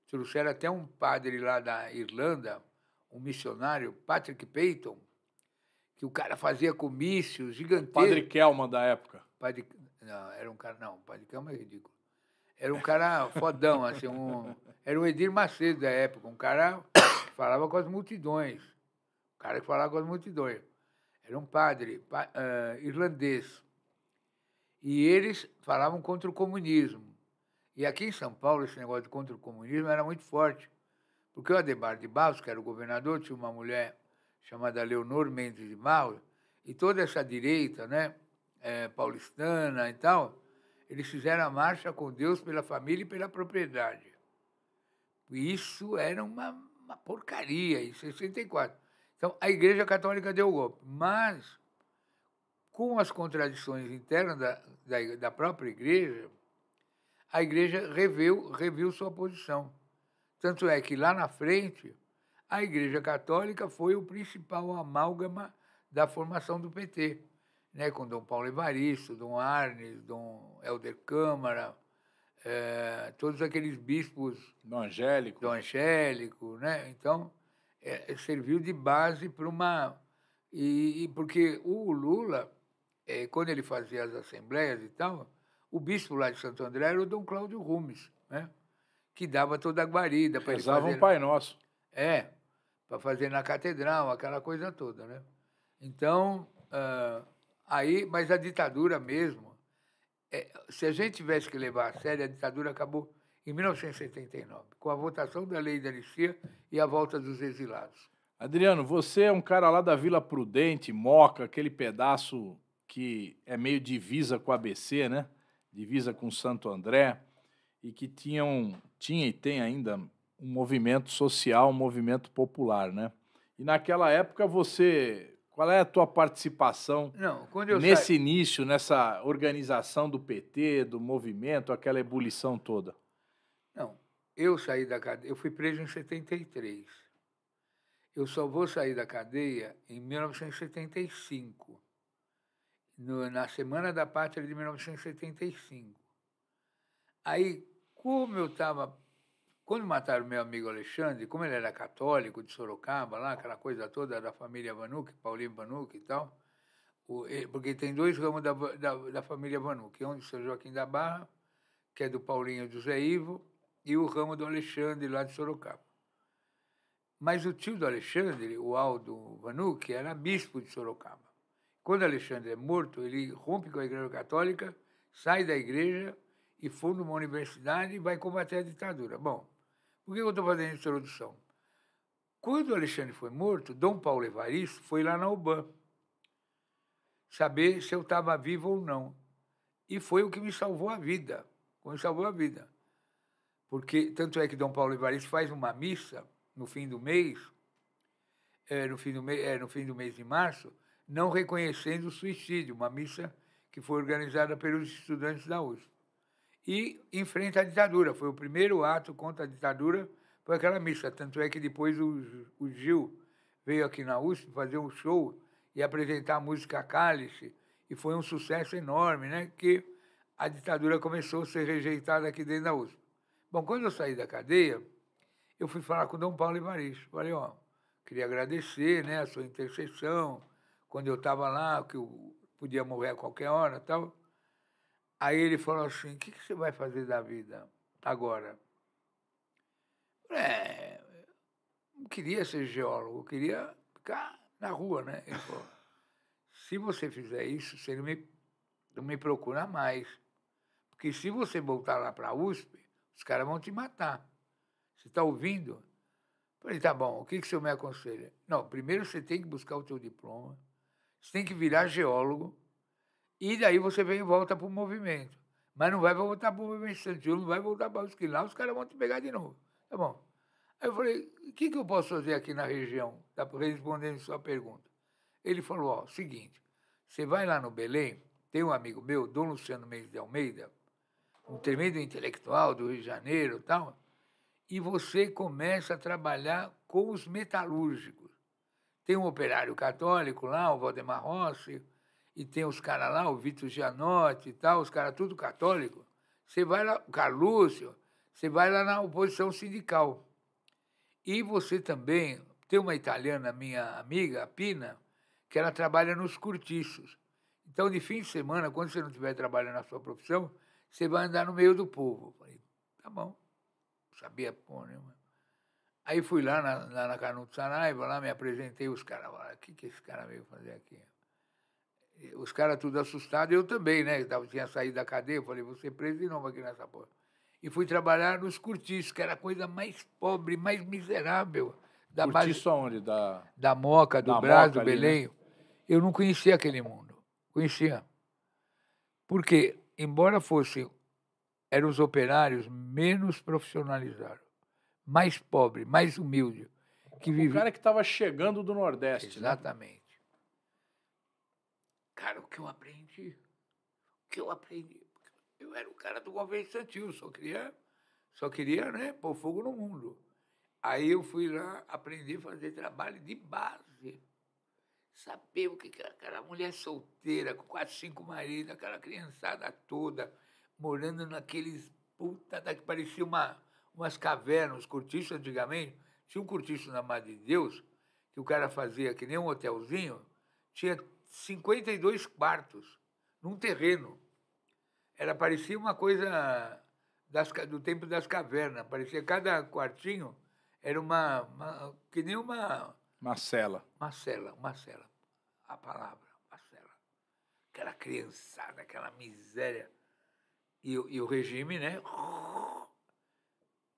Trouxeram até um padre lá da Irlanda, um missionário, Patrick Peyton, que o cara fazia comícios gigantescos. Padre Kelman da época. Padre, não, era um cara. Não, Padre Kelman é ridículo. Era um cara fodão, assim, um, era o Edir Macedo da época, um cara que falava com as multidões. Um cara que falava com as multidões. Era um padre pa, uh, irlandês. E eles falavam contra o comunismo. E aqui em São Paulo, esse negócio de contra o comunismo era muito forte. Porque o Adebar de Barros, que era o governador, tinha uma mulher chamada Leonor Mendes de Barros, e toda essa direita, né, é, paulistana e tal, eles fizeram a marcha com Deus pela família e pela propriedade. E isso era uma, uma porcaria em 64. Então, a Igreja Católica deu o golpe, mas com as contradições internas da, da, da própria Igreja, a Igreja reviu sua posição. Tanto é que lá na frente, a Igreja Católica foi o principal amálgama da formação do PT, né, com Dom Paulo Evaristo, Dom Arnes, Dom Helder Câmara, é, todos aqueles bispos... Dom Angélico. Dom Angélico, né? Então, é, serviu de base para uma... E, e, porque o Lula, é, quando ele fazia as assembleias e tal, o bispo lá de Santo André era o Dom Cláudio Rumes, né? que dava toda a guarida para ele fazer. Rezava um Pai Nosso. É, para fazer na catedral, aquela coisa toda, né? Então, uh, aí, mas a ditadura mesmo, é, se a gente tivesse que levar a sério, a ditadura acabou em 1979, com a votação da lei da anistia e a volta dos exilados. Adriano, você é um cara lá da Vila Prudente, Moca, aquele pedaço que é meio divisa com a ABC, né? Divisa com Santo André e que tinham, tinha e tem ainda um movimento social, um movimento popular, né? E naquela época você, qual é a tua participação Não, nesse início, nessa organização do PT, do movimento, aquela ebulição toda? Não, eu saí da cadeia, eu fui preso em 73. Eu só vou sair da cadeia em 1975, no, na Semana da Pátria de 1975. Aí, como eu estava. Quando mataram meu amigo Alexandre, como ele era católico de Sorocaba, lá, aquela coisa toda da família Vanuc, Paulinho Vanuc e tal, eh, porque tem dois ramos da, da, da família Vanuc, um de São Joaquim da Barra, que é do Paulinho e do Zé Ivo, e o ramo do Alexandre lá de Sorocaba. Mas o tio do Alexandre, o Aldo Vanuc, era bispo de Sorocaba. Quando Alexandre é morto, ele rompe com a Igreja Católica, sai da igreja e fundo uma universidade e vai combater a ditadura. Bom, por que eu estou fazendo a introdução? Quando Alexandre foi morto, Dom Paulo Evaristo foi lá na UBAN saber se eu estava vivo ou não. E foi o que me salvou a vida, me salvou a vida. Porque, tanto é que Dom Paulo Evaristo faz uma missa no fim do mês, é, no, fim do me é, no fim do mês de março, não reconhecendo o suicídio, uma missa que foi organizada pelos estudantes da USP e em frente à ditadura. Foi o primeiro ato contra a ditadura, foi aquela missa. Tanto é que depois o, o Gil veio aqui na USP fazer um show e apresentar a música Cálice, e foi um sucesso enorme, né? Que a ditadura começou a ser rejeitada aqui dentro da USP. Bom, quando eu saí da cadeia, eu fui falar com Dom Paulo Evaristo. Falei, ó, queria agradecer né, a sua intercessão, quando eu estava lá, que eu podia morrer a qualquer hora tal. Aí ele falou assim, o que, que você vai fazer da vida agora? É, não queria ser geólogo, eu queria ficar na rua, né? Ele falou, se você fizer isso, você não me, não me procura mais. Porque se você voltar lá para a USP, os caras vão te matar. Você está ouvindo? falei, tá bom, o que, que me aconselha? Não, primeiro você tem que buscar o teu diploma, você tem que virar geólogo, e daí você vem e volta para o movimento. Mas não vai voltar para o movimento estudantil, não vai voltar para os que lá, os caras vão te pegar de novo. Tá bom. Aí eu falei, o que, que eu posso fazer aqui na região? Tá respondendo sua pergunta. Ele falou, ó, seguinte, você vai lá no Belém, tem um amigo meu, Dom Luciano Mendes de Almeida, um tremendo intelectual do Rio de Janeiro e tal, e você começa a trabalhar com os metalúrgicos. Tem um operário católico lá, o Valdemar Rossi, e tem os caras lá, o Vitor Gianotti e tal, os caras tudo católico. Você vai lá, o Carlúcio, você vai lá na oposição sindical. E você também, tem uma italiana, minha amiga, a Pina, que ela trabalha nos cortiços. Então, de fim de semana, quando você não estiver trabalhando na sua profissão, você vai andar no meio do povo. falei, tá bom, não sabia porra nenhuma. Aí fui lá na, na na Canuto Saraiva, lá me apresentei, os caras o que, que esse cara veio fazer aqui? Os caras tudo assustados, eu também, né? Eu tinha saído da cadeia, eu falei, vou ser preso de novo aqui nessa porra. E fui trabalhar nos cortiços, que era a coisa mais pobre, mais miserável. Da base, onde? Da, da Moca, do da Brás, Moca, do né? Belém. Né? Eu não conhecia aquele mundo. Conhecia. Porque, embora fossem, eram os operários menos profissionalizados, mais pobres, mais humildes. Que o cara que estava chegando do Nordeste. Né? Exatamente. Né? Cara, o que eu aprendi? O que eu aprendi? Eu era o cara do governo infantil, só queria, só queria né, pôr fogo no mundo. Aí eu fui lá aprender a fazer trabalho de base. Saber o que era aquela mulher solteira, com quatro, cinco maridos, aquela criançada toda, morando naqueles puta da que parecia uma, umas cavernas, os cortiços antigamente. Tinha um cortiço na Mar de Deus, que o cara fazia que nem um hotelzinho, tinha 52 quartos num terreno. Era parecia uma coisa das, do tempo das cavernas. Parecia cada quartinho era uma, uma que nem uma Marcela. Marcela, Marcela. A palavra, Marcela. Aquela criançada, aquela miséria. E, e o regime, né?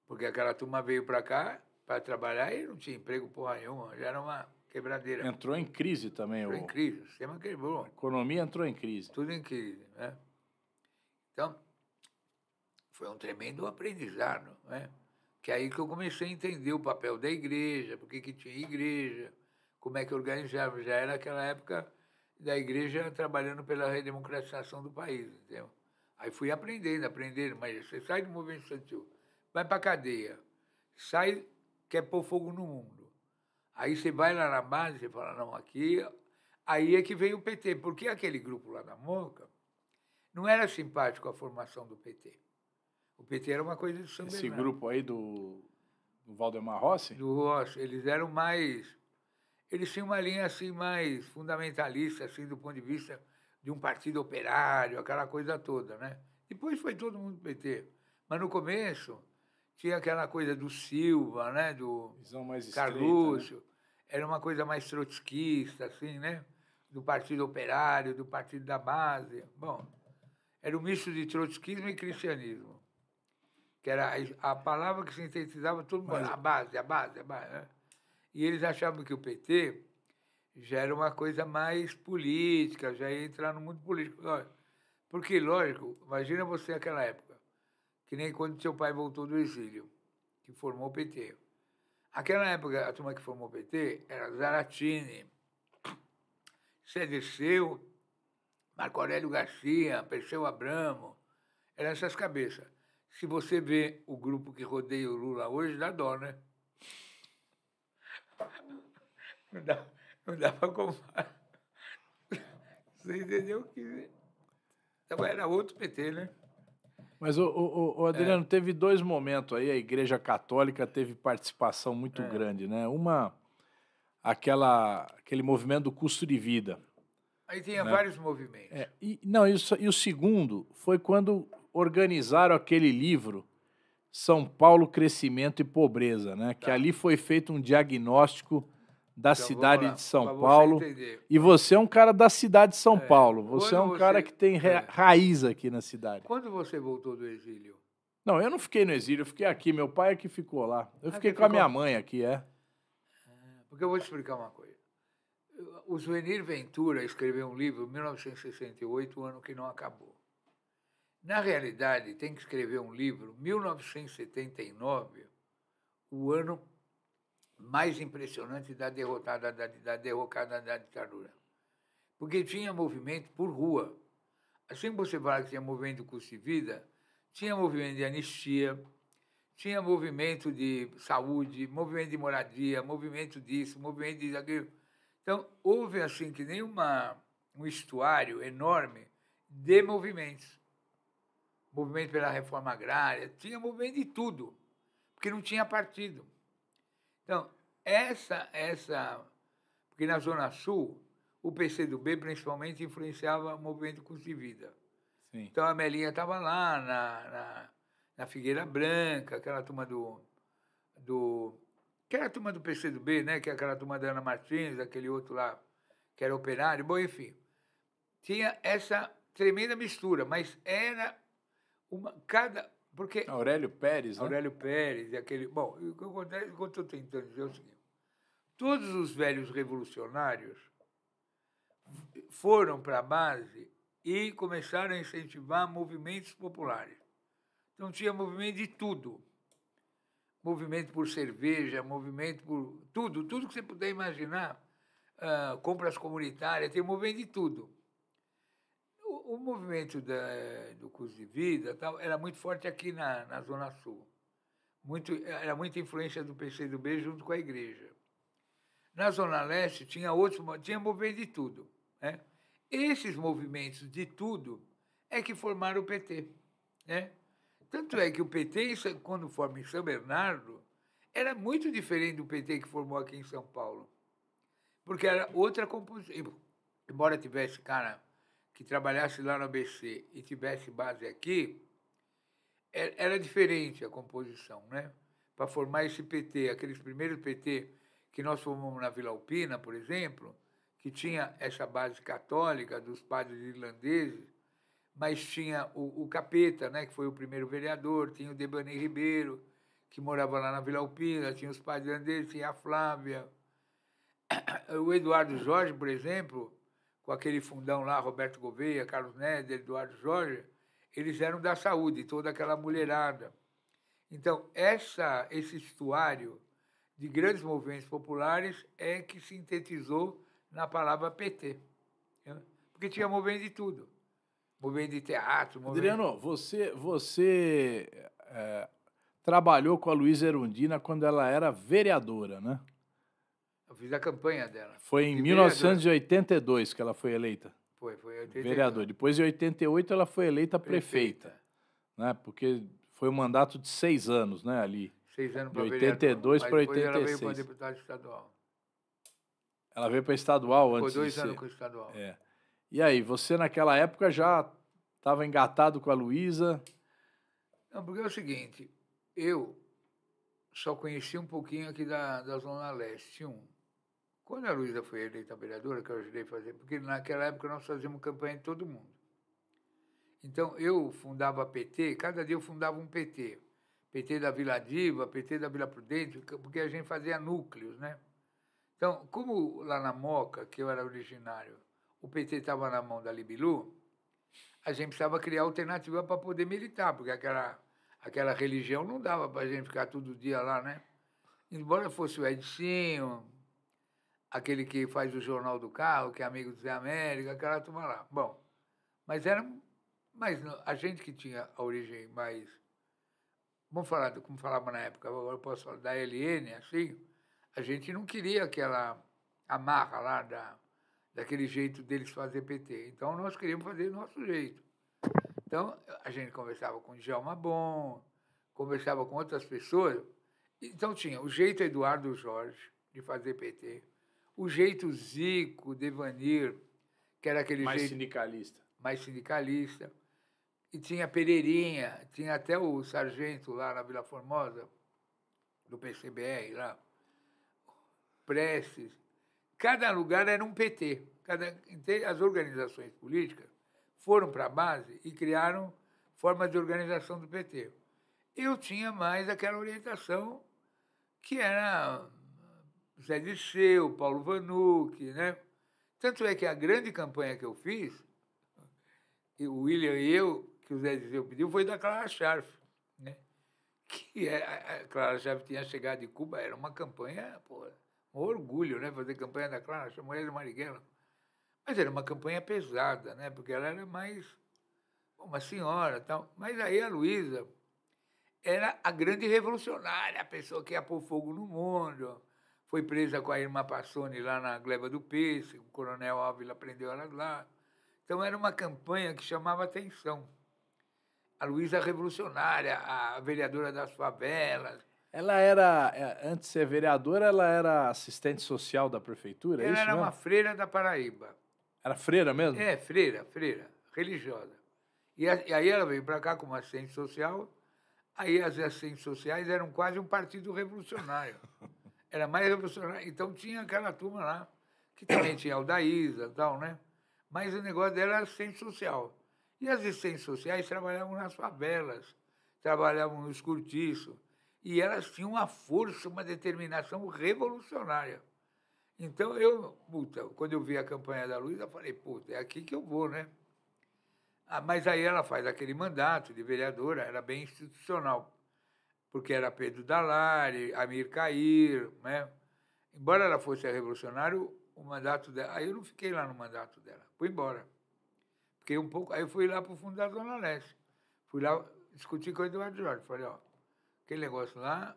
Porque aquela turma veio para cá para trabalhar e não tinha emprego porra nenhuma. Já era uma quebradeira. Entrou em crise também. Entrou o... em crise, o sistema quebrou. A economia entrou em crise. Tudo em crise, né? Então, foi um tremendo aprendizado, né? Que é aí que eu comecei a entender o papel da igreja, por que tinha igreja, como é que organizava. Já era aquela época da igreja trabalhando pela redemocratização do país, entendeu? Aí fui aprendendo, aprendendo, mas você sai do movimento estudantil, vai para cadeia, sai, quer pôr fogo no mundo. Aí você vai lá na base, você fala, não, aqui. Aí é que vem o PT, porque aquele grupo lá da Moca não era simpático à formação do PT. O PT era uma coisa de São Esse Bernardo. grupo aí do, do Valdemar Rossi? Do Rossi. Eles eram mais. Eles tinham uma linha assim mais fundamentalista, assim, do ponto de vista de um partido operário, aquela coisa toda, né? Depois foi todo mundo PT. Mas no começo tinha aquela coisa do Silva, né? Do Visão mais né? Carlúcio. Né? era uma coisa mais trotskista, assim, né? Do Partido Operário, do Partido da Base. Bom, era um misto de trotskismo e cristianismo. Que era a, palavra que sintetizava todo mundo, Mas... a base, a base, a base. Né? E eles achavam que o PT já era uma coisa mais política, já ia entrar no mundo político. Porque, lógico, imagina você naquela época, que nem quando seu pai voltou do exílio, que formou o PT. Aquela época, a turma que formou o PT era Zaratini, Cediceu, Marco Aurélio Garcia, Perseu Abramo, eram essas cabeças. Se você vê o grupo que rodeia o Lula hoje, dá dó, né? Não dá, não dá para comparar. Você entendeu que... Então era outro PT, né? Mas, o, o, o Adriano, é. teve dois momentos aí, a Igreja Católica teve participação muito é. grande, né? Uma, aquela, aquele movimento do custo de vida. Aí tinha né? vários movimentos. É, e, não, isso, e o segundo foi quando organizaram aquele livro São Paulo, Crescimento e Pobreza, né? Tá. Que ali foi feito um diagnóstico da então, cidade lá, de São Paulo. E você é um cara da cidade de São é, Paulo. Você é um você... cara que tem ra é. raiz aqui na cidade. Quando você voltou do exílio? Não, eu não fiquei no exílio, eu fiquei aqui. Meu pai é que ficou lá. Eu ah, fiquei com ficou... a minha mãe aqui, é. é. Porque eu vou te explicar uma coisa. O Zuenir Ventura escreveu um livro em 1968, o um ano que não acabou. Na realidade, tem que escrever um livro 1979, o ano mais impressionante da derrotada da, da derrocada da ditadura. Porque tinha movimento por rua. Assim você fala que tinha movimento custo de vida, tinha movimento de anistia, tinha movimento de saúde, movimento de moradia, movimento disso, movimento de Então, houve assim que nem uma, um estuário enorme de movimentos. Movimento pela reforma agrária, tinha movimento de tudo, porque não tinha partido. Então, essa, essa. Porque na Zona Sul, o PCdoB principalmente influenciava o movimento Curso de Vida. Sim. Então a Melinha estava lá na, na, na, Figueira Branca, aquela turma do. do aquela turma do PCdoB, né? Que era é aquela turma da Ana Martins, aquele outro lá que era operário, bom, enfim. Tinha essa tremenda mistura, mas era uma, cada porque Aurélio Pérez, né? Aurélio Pérez, aquele. Bom, o que acontece, o que eu estou tentando dizer é o seguinte: todos os velhos revolucionários foram para a base e começaram a incentivar movimentos populares. Então tinha movimento de tudo. Movimento por cerveja, movimento por tudo, tudo que você puder imaginar, uh, compras comunitárias, tem movimento de tudo o movimento da, do curso de vida tal, era muito forte aqui na, na Zona Sul. Muito, era muita influência do PCdoB junto com a igreja. Na Zona Leste tinha outros, tinha movimento de tudo. Né? Esses movimentos de tudo é que formaram o PT. Né? Tanto é que o PT, é, quando forma em São Bernardo, era muito diferente do PT que formou aqui em São Paulo. Porque era outra composição. Embora tivesse, cara, que trabalhasse lá no ABC e tivesse base aqui, é, era diferente a composição, né? Para formar esse PT, aqueles primeiros PT que nós formamos na Vila Alpina, por exemplo, que tinha essa base católica dos padres irlandeses, mas tinha o, o Capeta, né, que foi o primeiro vereador, tinha o Debani Ribeiro, que morava lá na Vila Alpina, tinha os padres irlandeses, tinha a Flávia. O Eduardo Jorge, por exemplo, com aquele fundão lá, Roberto Gouveia, Carlos Néder, Eduardo Jorge, eles eram da saúde, toda aquela mulherada. Então, essa, esse estuário de grandes movimentos populares é que sintetizou na palavra PT. Né? Porque tinha movimento de tudo. Movimento de teatro, movimento... Adriano, você, você é, trabalhou com a Luísa Erundina quando ela era vereadora, né? Eu fiz a campanha dela. Foi em 1982 vereador. que ela foi eleita. Foi, foi 82. Vereador. Depois, em 88, ela foi eleita prefeita. prefeita. Né? Porque foi um mandato de seis anos, né, ali. Seis anos para De 82 para 86. Ela veio para deputada estadual. Ela veio para estadual antes. antes dois de anos ser... com estadual. É. E aí, você naquela época já estava engatado com a Luísa? Não, porque é o seguinte, eu só conheci um pouquinho aqui da, da Zona Leste, um. Quando a Luísa foi eleita vereadora, que eu ajudei a fazer, porque naquela época nós fazíamos campanha em todo mundo. Então eu fundava PT, cada dia eu fundava um PT. PT da Vila Diva, PT da Vila Prudente, porque a gente fazia núcleos, né? Então, como lá na Moca, que eu era originário, o PT estava na mão da Libilu, a gente precisava criar alternativa para poder militar, porque aquela, aquela religião não dava para a gente ficar todo dia lá, né? Embora fosse o Edinho, aquele que faz o jornal do carro, que é amigo do Zé América, aquela turma lá. Bom, mas era mas a gente que tinha a origem mais vamos falar do como falava na época, agora eu posso falar da LN assim, a gente não queria aquela amarra lá da daquele jeito deles fazer PT. Então nós queríamos fazer do nosso jeito. Então a gente conversava com o Djalma Bom, conversava com outras pessoas. Então tinha o jeito Eduardo Jorge de fazer PT o jeito Zico, Devanir, que era aquele mais jeito... Mais sindicalista. Mais sindicalista. E tinha Pereirinha, tinha até o sargento lá na Vila Formosa, do PCBR lá, Prestes. Cada lugar era um PT. Cada, as organizações políticas foram para a base e criaram formas de organização do PT. Eu tinha mais aquela orientação que era Zé Dirceu, Paulo Vanuc, né? Tanto é que a grande campanha que eu fiz, o William e eu, que o Zé Dirceu pediu, foi da Clara Scharf, né? Que é, a Clara Scharf tinha chegado de Cuba, era uma campanha, pô, um orgulho, né? Fazer campanha da Clara Scharf, mulher de Marighella. Mas era uma campanha pesada, né? Porque ela era mais uma senhora tal. Mas aí a Luísa era a grande revolucionária, a pessoa que ia pôr fogo no mundo, foi presa com a irmã Passoni lá na Gleba do Pêssego, o coronel Ávila prendeu ela lá. Então era uma campanha que chamava atenção. A Luísa é Revolucionária, a vereadora das favelas. Ela era, é, antes de ser vereadora, ela era assistente social da prefeitura? É ela é era mesmo? uma freira da Paraíba. Era freira mesmo? É, freira, freira, religiosa. E, a, e aí ela veio para cá como assistente social, aí as assistentes sociais eram quase um partido revolucionário. era mais revolucionário. Então tinha aquela turma lá, que também tinha Aldaísa e tal, né? Mas o negócio dela era assistente social. E as assistentes sociais trabalhavam nas favelas, trabalhavam nos cortiços, e elas tinham uma força, uma determinação revolucionária. Então eu, puta, quando eu vi a campanha da Luiza, falei, puta, é aqui que eu vou, né? Ah, mas aí ela faz aquele mandato de vereadora, era bem institucional porque era Pedro Dalari, Amir Cair, né? Embora ela fosse a revolucionário, o mandato dela... Aí eu não fiquei lá no mandato dela, fui embora. Fiquei um pouco... Aí eu fui lá para o fundo da Zona Leste. Fui lá discutir com o Eduardo Jorge. Falei, ó, aquele negócio lá,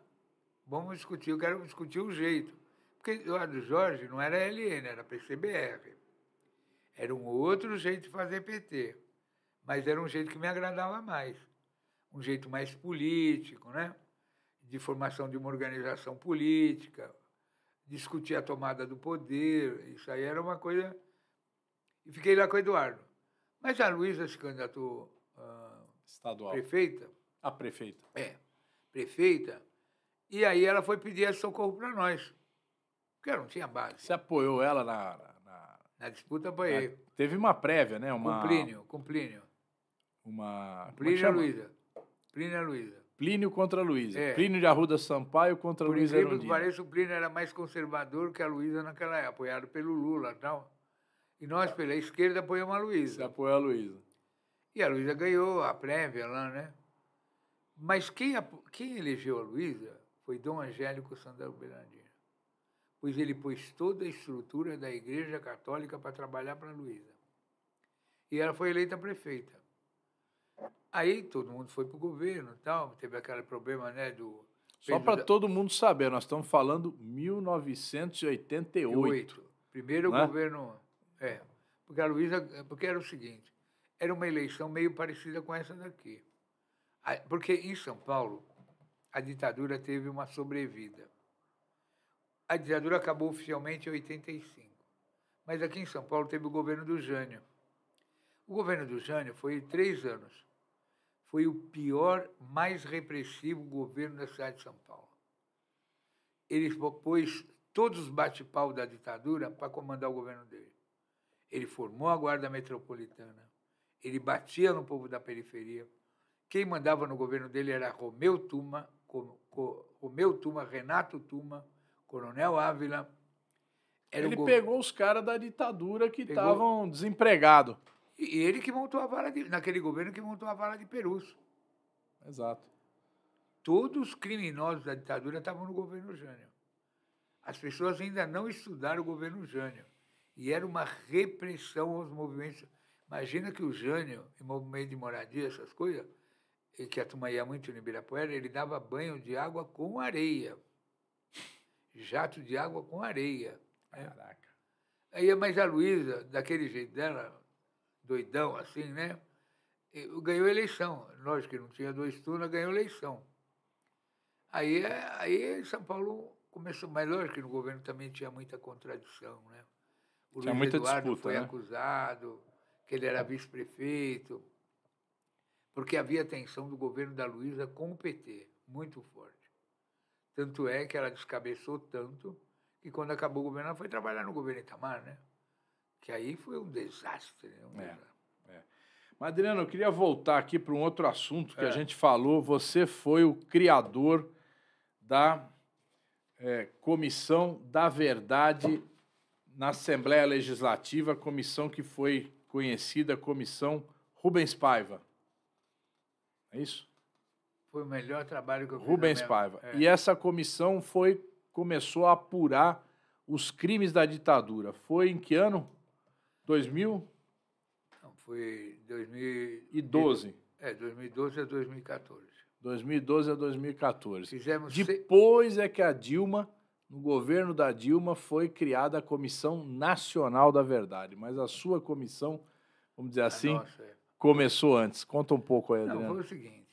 vamos discutir, eu quero discutir o jeito. Porque Eduardo Jorge não era LN, era PCBR. Era um outro jeito de fazer PT. Mas era um jeito que me agradava mais. Um jeito mais político, né? de formação de uma organização política, discutir a tomada do poder, isso aí era uma coisa. E fiquei lá com o Eduardo. Mas a Luísa se candidatou a ah, Estadual. prefeita. A prefeita. É, prefeita. E aí ela foi pedir esse socorro para nós, porque ela não tinha base. Você apoiou ela na... Na, na disputa, apoiei. Na, teve uma prévia, né? Uma... Com Plínio, com Plínio. Uma... É Plínio é Luísa. Plínio é Luísa. Plínio contra Luísa. É. Plínio de Arruda Sampaio contra Por Luísa Erundina. Por pareça, o Plínio era mais conservador que a Luísa naquela época, apoiado pelo Lula e então. tal. E nós, tá. pela esquerda, apoiamos a Luísa. Apoiou a Luísa. E a Luísa ganhou a prévia lá, né? Mas quem, quem elegeu a Luísa foi Dom Angélico Sandro Bernardino, pois ele pôs toda a estrutura da Igreja Católica para trabalhar para a Luísa. E ela foi eleita prefeita. Aí todo mundo foi para o governo então teve aquele problema né, do. Só para da... todo mundo saber, nós estamos falando 1988. oito. Primeiro né? governo. É. Porque a Luísa. Porque era o seguinte: era uma eleição meio parecida com essa daqui. Porque em São Paulo, a ditadura teve uma sobrevida. A ditadura acabou oficialmente em 85. Mas aqui em São Paulo teve o governo do Jânio. O governo do Jânio foi três anos foi o pior, mais repressivo governo da cidade de São Paulo. Ele propôs todos os bate-pau da ditadura para comandar o governo dele. Ele formou a Guarda Metropolitana, ele batia no povo da periferia. Quem mandava no governo dele era Romeu Tuma, Romeu Tuma, Renato Tuma, Coronel Ávila. Era ele pegou os caras da ditadura que estavam desempregados. E ele que montou a vara de, naquele governo que montou a vara de Perus. Exato. Todos os criminosos da ditadura estavam no governo Jânio. As pessoas ainda não estudaram o governo Jânio. E era uma repressão aos movimentos. Imagina que o Jânio, em movimento de moradia, essas coisas, e que a turma ia muito no Ibirapuera, ele dava banho de água com areia. Jato de água com areia. Caraca. Aí, mas a Luísa, daquele jeito dela, doidão assim, né? ganhou eleição. Nós que não tinha dois turnos, ganhou eleição. Aí, aí São Paulo começou, mas lógico que no governo também tinha muita contradição, né? O tinha Luiz Eduardo disputa, foi né? acusado, que ele era vice-prefeito, porque havia tensão do governo da Luiza com o PT, muito forte. Tanto é que ela descabeçou tanto que quando acabou o governo, ela foi trabalhar no governo Itamar, né? que aí foi um desastre. Né, um é, desastre. É. Adriano, eu queria voltar aqui para um outro assunto que é. a gente falou. Você foi o criador da é, Comissão da Verdade na Assembleia Legislativa, comissão que foi conhecida Comissão Rubens Paiva. É isso? Foi o melhor trabalho que eu fiz. Rubens Paiva. É. E essa comissão foi começou a apurar os crimes da ditadura. Foi em que ano? 2000? Não, foi 2012. É, 2012 a 2014. 2012 a 2014. Fizemos Depois é que a Dilma, no governo da Dilma, foi criada a Comissão Nacional da Verdade, mas a sua comissão, vamos dizer assim, nossa, é. começou antes. Conta um pouco aí, Adriano. Não, foi o seguinte.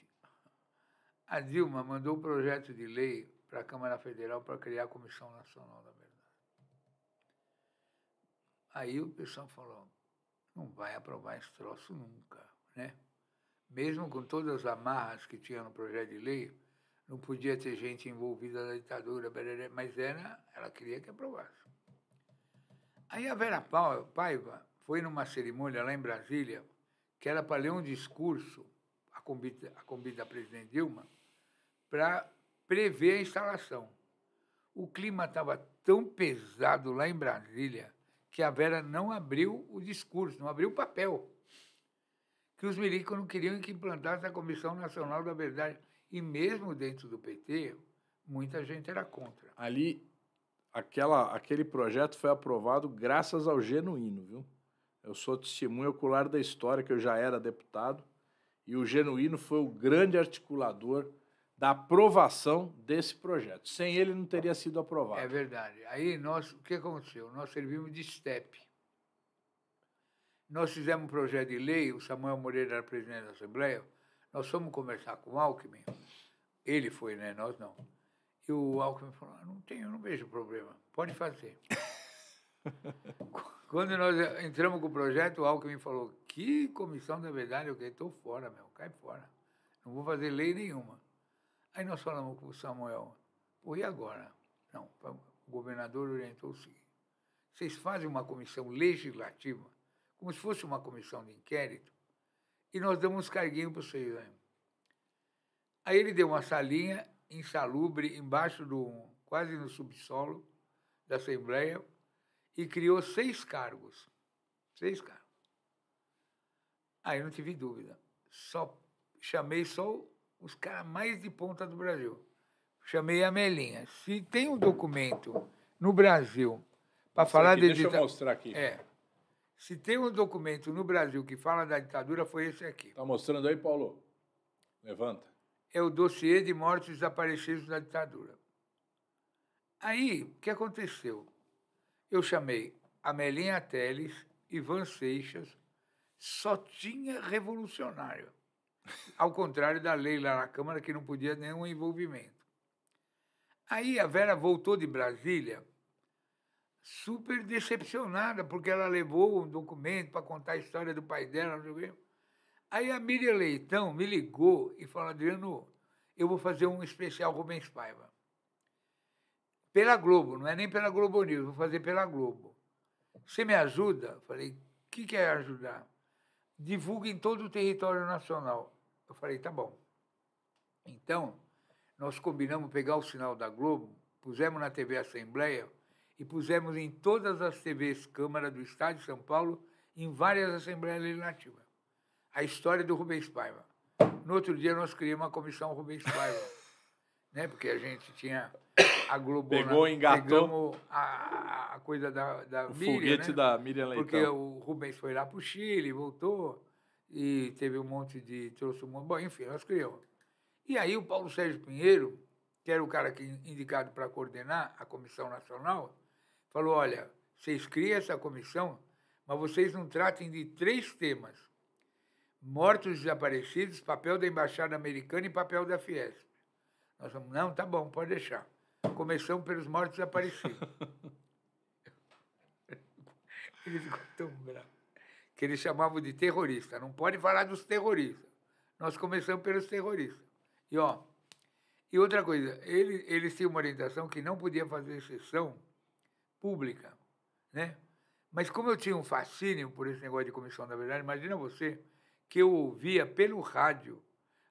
A Dilma mandou um projeto de lei para a Câmara Federal para criar a Comissão Nacional da Verdade. Aí o pessoal falou, não vai aprovar esse troço nunca, né? Mesmo com todas as amarras que tinha no projeto de lei, não podia ter gente envolvida na ditadura, mas era, ela queria que aprovasse. Aí a Vera Paiva foi numa cerimônia lá em Brasília, que era para ler um discurso, a convite, a convite da presidente Dilma, para prever a instalação. O clima estava tão pesado lá em Brasília que a Vera não abriu o discurso, não abriu o papel, que os milicos não queriam que implantasse a Comissão Nacional da Verdade. E mesmo dentro do PT, muita gente era contra. Ali, aquela, aquele projeto foi aprovado graças ao genuíno, viu? Eu sou testemunho ocular da história, que eu já era deputado, e o genuíno foi o grande articulador da aprovação desse projeto. Sem ele não teria sido aprovado. É verdade. Aí nós, o que aconteceu? Nós servimos de STEP. Nós fizemos um projeto de lei, o Samuel Moreira era presidente da Assembleia, nós fomos conversar com o Alckmin, ele foi, né? Nós não. E o Alckmin falou, ah, não tenho, não vejo problema, pode fazer. Quando nós entramos com o projeto, o Alckmin falou, que comissão da verdade, eu estou fora, meu, cai fora. Não vou fazer lei nenhuma. Aí nós falamos com o Samuel, pô, e agora? Não, o governador orientou o seguinte, vocês fazem uma comissão legislativa, como se fosse uma comissão de inquérito, e nós damos uns carguinhos para vocês. Né? Aí ele deu uma salinha insalubre embaixo do quase no subsolo da Assembleia e criou seis cargos. Seis cargos. Aí não tive dúvida. Só chamei só os caras mais de ponta do Brasil. Chamei a Melinha. Se tem um documento no Brasil para falar aqui, de Deixa eu mostrar aqui. É. Se tem um documento no Brasil que fala da ditadura, foi esse aqui. Está mostrando aí, Paulo? Levanta. É o dossiê de mortes desaparecidos da ditadura. Aí, o que aconteceu? Eu chamei a Melinha Teles, Ivan Seixas, só tinha revolucionário. Ao contrário da lei lá na Câmara, que não podia nenhum envolvimento. Aí a Vera voltou de Brasília super decepcionada, porque ela levou um documento para contar a história do pai dela. Não sei o Aí a Miriam Leitão me ligou e falou, Adriano, eu vou fazer um especial Rubens Paiva. Pela Globo, não é nem pela Globo News, vou fazer pela Globo. Você me ajuda? Falei, o que quer é ajudar? divulga em todo o território nacional. Eu falei, tá bom. Então, nós combinamos pegar o sinal da Globo, pusemos na TV Assembleia e pusemos em todas as TVs Câmara do Estado de São Paulo, em várias Assembleias Legislativas. A história do Rubens Paiva. No outro dia, nós criamos a comissão Rubens Paiva, né? porque a gente tinha a Globo pegou, né? engatou a, a, coisa da, da o Miriam, foguete né? da Miriam Leitão. Porque o Rubens foi lá para o Chile, voltou e teve um monte de trouxe um monte, bom, enfim, nós criamos. E aí o Paulo Sérgio Pinheiro, que era o cara que indicado para coordenar a comissão nacional, falou: olha, vocês criam essa comissão, mas vocês não tratem de três temas: mortos desaparecidos, papel da embaixada americana e papel da Fiesp. Nós falamos: não, tá bom, pode deixar. Começamos pelos mortos desaparecidos. ele ficou tão bravo. Que eles chamavam de terrorista. Não pode falar dos terroristas. Nós começamos pelos terroristas. E, ó, e outra coisa, ele, eles tinham uma orientação que não podia fazer exceção pública, né? Mas como eu tinha um fascínio por esse negócio de comissão da verdade, imagina você que eu ouvia pelo rádio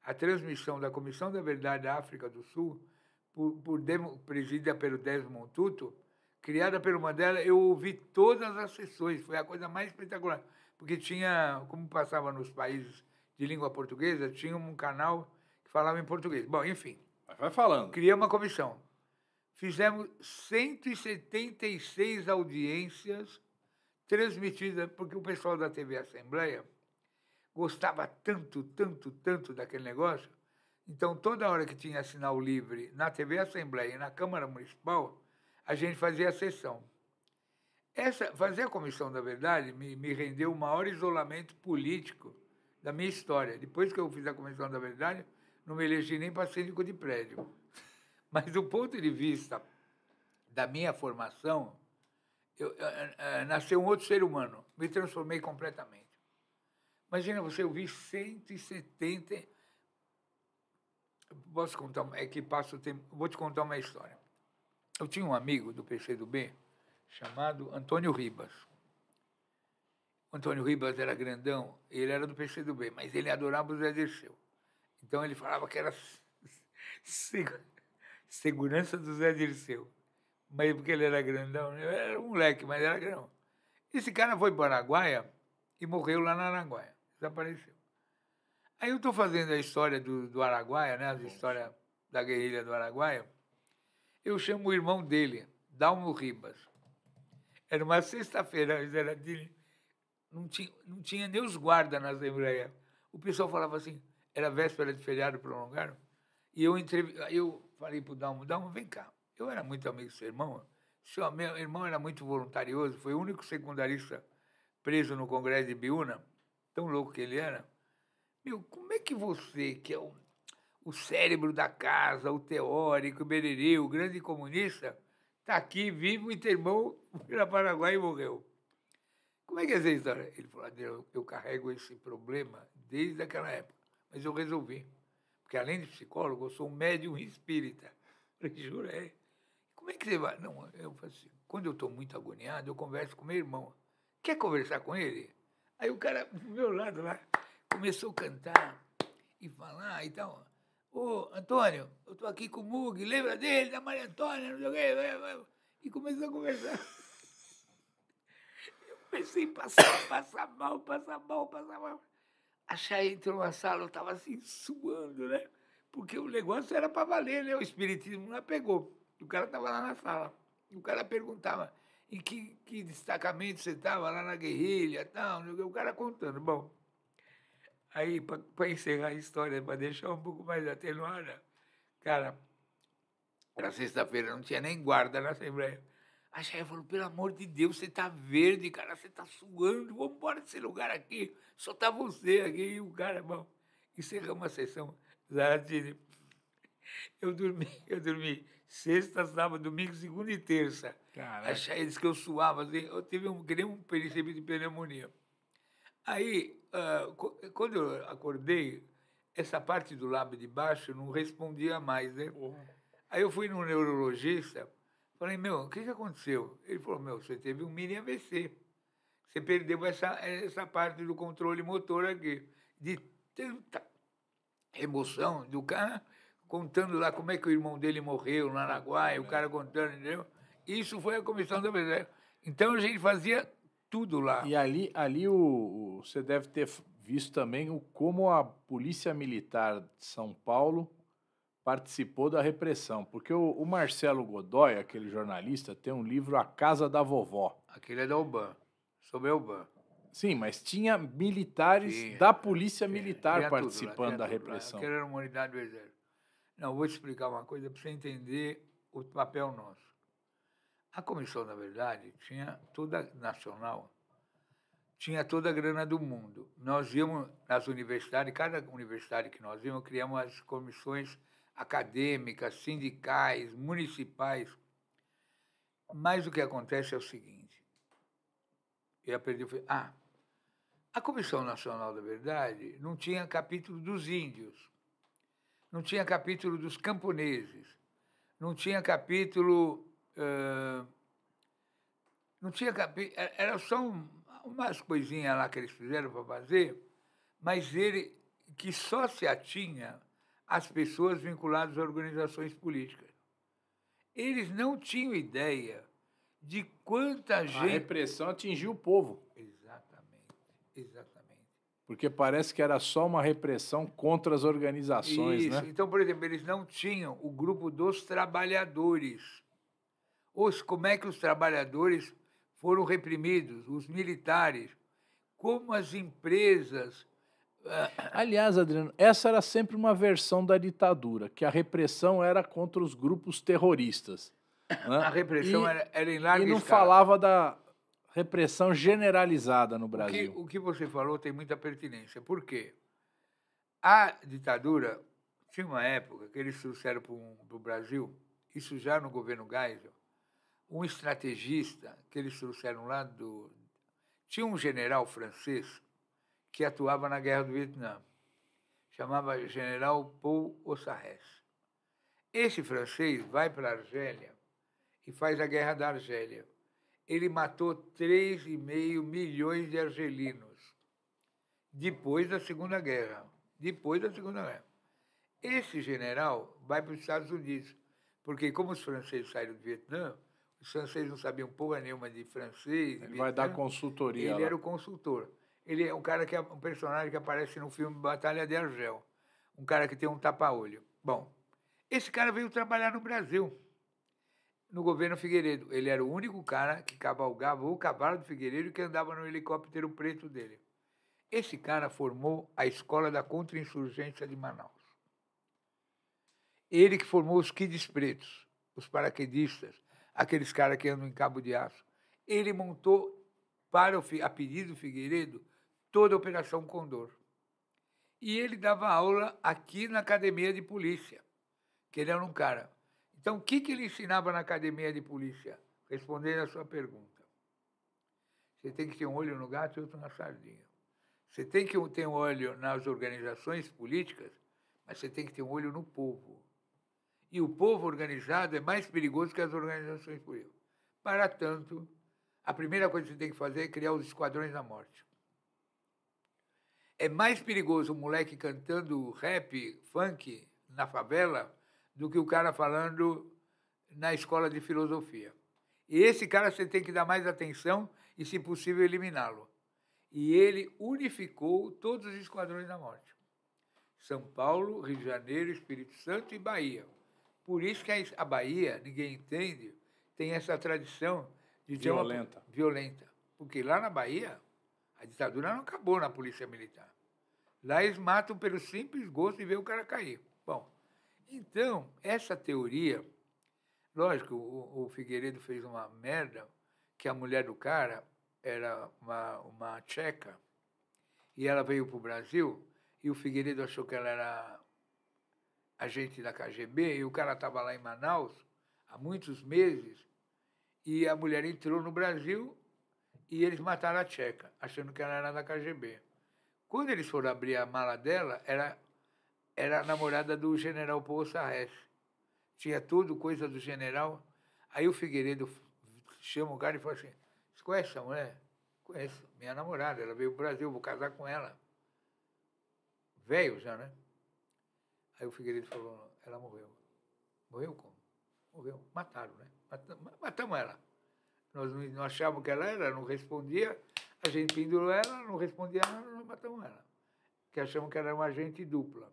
a transmissão da Comissão da Verdade da África do Sul por, por Demo, presidida pelo Desmond Tutu, criada pelo Mandela, eu ouvi todas as sessões, foi a coisa mais espetacular. Porque tinha, como passava nos países de língua portuguesa, tinha um canal que falava em português. Bom, enfim. Mas vai falando. Criamos uma comissão. Fizemos 176 audiências transmitidas, porque o pessoal da TV Assembleia gostava tanto, tanto, tanto daquele negócio, então, toda hora que tinha sinal livre na TV Assembleia e na Câmara Municipal, a gente fazia a sessão. Essa, fazer a Comissão da Verdade me, me rendeu o maior isolamento político da minha história. Depois que eu fiz a Comissão da Verdade, não me elegi nem para síndico de prédio. Mas do ponto de vista da minha formação, eu, eu, eh, eu, eh, eu nasci um outro ser humano, me transformei completamente. Imagina você ouvir 170 Posso contar, é que passa o tempo, vou te contar uma história. Eu tinha um amigo do PCdoB chamado Antônio Ribas. O Antônio Ribas era grandão, ele era do PCdoB, mas ele adorava o Zé Dirceu. Então ele falava que era segurança do Zé Dirceu. Mas porque ele era grandão, ele era um moleque, mas era grandão. Esse cara foi para Araguaia e morreu lá na Araguaia, desapareceu. Aí eu estou fazendo a história do, do Araguaia, né? A história da guerrilha do Araguaia. Eu chamo o irmão dele, Dalmo Ribas. Era uma sexta-feira, era de, não, tinha, não tinha nem os guardas na Assembleia. O pessoal falava assim, era véspera de feriado prolongado. E eu, entrevi, eu falei para o Dalmo, Dalmo, vem cá. Eu era muito amigo do seu irmão. Seu, meu irmão era muito voluntarioso, foi o único secundarista preso no Congresso de Biúna, tão louco que ele era. Meu, como é que você, que é o, o cérebro da casa, o teórico, o bererê, o grande comunista, está aqui, vivo, e teu irmão foi para Paraguai e morreu? Como é que é essa história? Ele falou, Adriano, eu carrego esse problema desde aquela época, mas eu resolvi. Porque além de psicólogo, eu sou um médium espírita. falei, jura, é? Como é que você vai? Não, eu falei assim, quando eu estou muito agoniado, eu converso com meu irmão. Quer conversar com ele? Aí o cara, do meu lado lá, começou a cantar e falar e tal. Ô, Antônio, eu tô aqui com o Mug, lembra dele, da Maria Antônia, não sei o quê. E começou a conversar. Eu comecei a passar, passar mal, passar mal, passar mal. A Chay entrou na sala, eu estava assim, suando, né? Porque o negócio era para valer, né? O espiritismo lá pegou. O cara estava lá na sala. O cara perguntava em que, que destacamento você estava lá na guerrilha, tal. O cara contando. Bom, Aí, para encerrar a história, para deixar um pouco mais atenuada, cara, na sexta-feira não tinha nem guarda na Assembleia. A Chaya falou, pelo amor de Deus, você está verde, cara, você está suando, vamos embora desse lugar aqui, só tá você aqui. E o cara, bom, encerramos a sessão. Zaratini, eu dormi, eu dormi sexta, sábado, domingo, segunda e terça. Caraca. A Chaya disse que eu suava, assim, eu tive um, que nem um princípio de pneumonia. Aí, uh, quando eu acordei, essa parte do lábio de baixo não respondia mais, né? Uhum. Aí eu fui no neurologista, falei, meu, o que, que aconteceu? Ele falou, meu, você teve um mini AVC. Você perdeu essa, essa parte do controle motor aqui. De tanta emoção do cara contando lá como é que o irmão dele morreu no Araguaia, o é. cara contando, entendeu? Isso foi a comissão da Então a gente fazia tudo lá. E ali, ali o, o, você deve ter visto também o, como a Polícia Militar de São Paulo participou da repressão. Porque o, o Marcelo Godoy, aquele jornalista, tem um livro A Casa da Vovó. Aquele é da UBAN, sobre a UBAN. Sim, mas tinha militares da Polícia Militar participando lá, da repressão. Aquela era uma unidade do Exército. Não, vou te explicar uma coisa para você entender o papel nosso. A comissão, na verdade, tinha toda nacional, tinha toda a grana do mundo. Nós íamos nas universidades, cada universidade que nós íamos, criamos as comissões acadêmicas, sindicais, municipais. Mas o que acontece é o seguinte: eu aprendi, ah, a Comissão Nacional da Verdade não tinha capítulo dos índios, não tinha capítulo dos camponeses, não tinha capítulo ah, não tinha capítulo, é, era só um, umas coisinhas lá que eles fizeram para fazer, mas ele que só se atinha às pessoas vinculadas a organizações políticas. Eles não tinham ideia de quanta a gente. A repressão atingiu o povo. Exatamente, exatamente. Porque parece que era só uma repressão contra as organizações, Isso. né? Então, por exemplo, eles não tinham o grupo dos trabalhadores os, como é que os trabalhadores foram reprimidos, os militares, como as empresas. Ah, Aliás, Adriano, essa era sempre uma versão da ditadura, que a repressão era contra os grupos terroristas. Né? A repressão e, era, era em larga E não escala. falava da repressão generalizada no Brasil. O que, o que você falou tem muita pertinência. Por quê? A ditadura tinha uma época que eles trouxeram para o Brasil, isso já no governo Geisel, um estrategista que eles trouxeram lá do. Tinha um general francês que atuava na guerra do Vietnã, chamava General Paul Ossarès. Esse francês vai para a Argélia e faz a guerra da Argélia. Ele matou 3,5 milhões de argelinos depois da Segunda Guerra. Depois da Segunda Guerra. Esse general vai para os Estados Unidos, porque como os franceses saíram do Vietnã, os franceses não sabiam porra nenhuma de francês. Ele vai dar consultoria. Ele lá. era o consultor. Ele é um cara que é um personagem que aparece no filme Batalha de Argel. Um cara que tem um tapa-olho. Bom, esse cara veio trabalhar no Brasil, no governo Figueiredo. Ele era o único cara que cavalgava o cavalo do Figueiredo que andava no helicóptero preto dele. Esse cara formou a Escola da Contra-Insurgência de Manaus. Ele que formou os kids pretos, os paraquedistas, aqueles caras que andam em cabo de aço. Ele montou, para o, a pedido do Figueiredo, toda a Operação Condor. E ele dava aula aqui na academia de polícia, que ele era um cara. Então, o que, que ele ensinava na academia de polícia? Respondendo à sua pergunta. Você tem que ter um olho no gato e outro na sardinha. Você tem que ter um olho nas organizações políticas, mas você tem que ter um olho no povo e o povo organizado é mais perigoso que as organizações por eu. Para tanto, a primeira coisa que você tem que fazer é criar os esquadrões da morte. É mais perigoso o moleque cantando rap, funk na favela do que o cara falando na escola de filosofia. E esse cara você tem que dar mais atenção e, se possível, eliminá-lo. E ele unificou todos os esquadrões da morte. São Paulo, Rio de Janeiro, Espírito Santo e Bahia. Por isso que a Bahia, ninguém entende, tem essa tradição de violenta. Uma, violenta. Porque lá na Bahia, a ditadura não acabou na polícia militar. Lá eles matam pelo simples gosto de ver o cara cair. Bom, então, essa teoria, lógico, o, o Figueiredo fez uma merda, que a mulher do cara era uma, uma tcheca, e ela veio para o Brasil, e o Figueiredo achou que ela era agente da KGB, e o cara estava lá em Manaus há muitos meses, e a mulher entrou no Brasil e eles mataram a tcheca, achando que ela era da KGB. Quando eles foram abrir a mala dela, era, era a namorada do general Paul Sarres. Tinha tudo, coisa do general. Aí o Figueiredo chama o cara e fala assim, você conhece essa mulher? Conheço, minha namorada, ela veio para o Brasil, vou casar com ela. Velho já, né? Aí o Figueiredo falou, ela morreu. Morreu como? Morreu. Mataram, né? Matamos, matamos ela. Nós não achávamos que ela era, não respondia. A gente pendurou ela, não respondia nada, nós matamos ela. Que achamos que ela era uma agente dupla.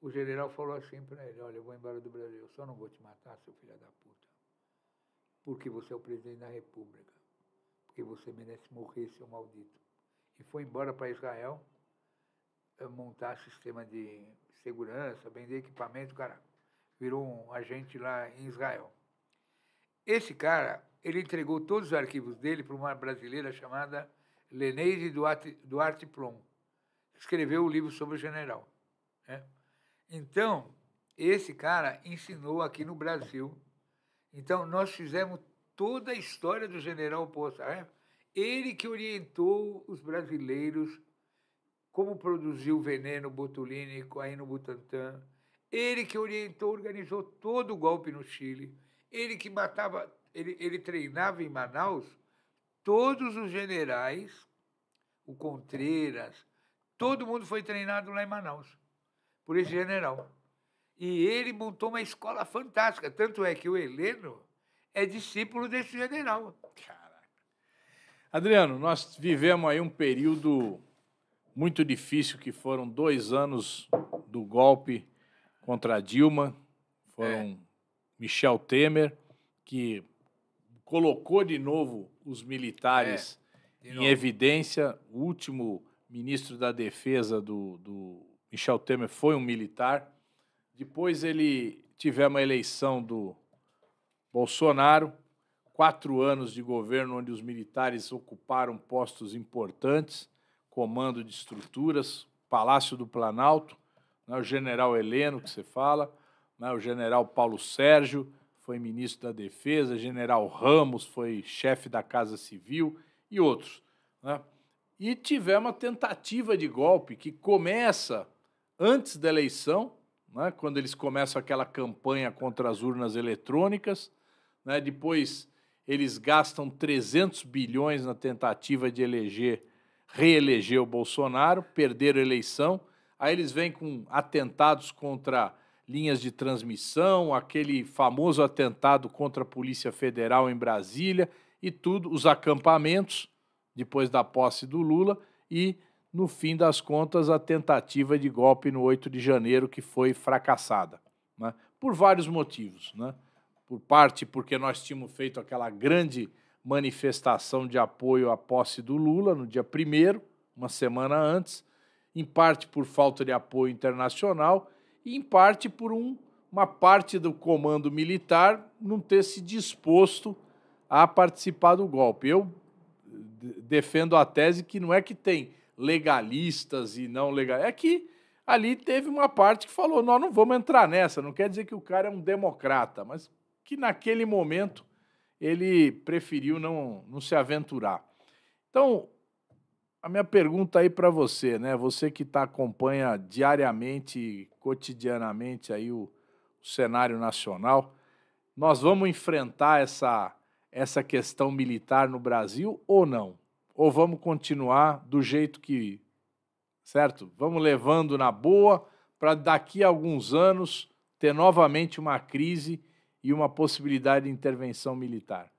O general falou assim para ele, olha, eu vou embora do Brasil, eu só não vou te matar, seu filho da puta. Porque você é o presidente da república. Porque você merece morrer, seu maldito. E foi embora para Israel eh, montar sistema de segurança, vender equipamento, cara. Virou um agente lá em Israel. Esse cara, ele entregou todos os arquivos dele para uma brasileira chamada Leneide Duarte, Duarte Plum. Escreveu o um livro sobre o general. Né? Então, esse cara ensinou aqui no Brasil. Então, nós fizemos toda a história do general Poça. Né? Ele que orientou os brasileiros como produziu o veneno botulínico aí no Butantã. Ele que orientou, organizou todo o golpe no Chile. Ele que matava, ele, ele treinava em Manaus todos os generais, o Contreras, todo mundo foi treinado lá em Manaus, por esse general. E ele montou uma escola fantástica. Tanto é que o Heleno é discípulo desse general. Caraca. Adriano, nós vivemos aí um período muito difícil que foram dois anos do golpe contra Dilma, foram é. Michel Temer, que colocou de novo os militares é. em evidência. O último ministro da Defesa do, do Michel Temer foi um militar. Depois ele tiver uma eleição do Bolsonaro, quatro anos de governo onde os militares ocuparam postos importantes comando de estruturas, Palácio do Planalto, né, o general Heleno, que você fala, né, o general Paulo Sérgio, foi ministro da Defesa, general Ramos foi chefe da Casa Civil e outros. Né? E tiver uma tentativa de golpe que começa antes da eleição, né, quando eles começam aquela campanha contra as urnas eletrônicas, né, depois eles gastam 300 bilhões na tentativa de eleger reelegeu Bolsonaro, perderam a eleição, aí eles vêm com atentados contra linhas de transmissão, aquele famoso atentado contra a Polícia Federal em Brasília e tudo, os acampamentos depois da posse do Lula e no fim das contas, a tentativa de golpe no 8 de janeiro, que foi fracassada, né? por vários motivos. Né? Por parte, porque nós tínhamos feito aquela grande manifestação de apoio à posse do Lula no dia 1, uma semana antes, em parte por falta de apoio internacional e em parte por um, uma parte do comando militar não ter se disposto a participar do golpe. Eu defendo a tese que não é que tem legalistas e não legalistas, é que ali teve uma parte que falou: nós não vamos entrar nessa. Não quer dizer que o cara é um democrata, mas que naquele momento ele preferiu não, não se aventurar. Então, a minha pergunta aí para você, né? Você que tá, acompanha diariamente, cotidianamente aí o, o cenário nacional, nós vamos enfrentar essa, essa questão militar no Brasil ou não? Ou vamos continuar do jeito que. Certo? Vamos levando na boa para daqui a alguns anos ter novamente uma crise e uma possibilidade de intervenção militar?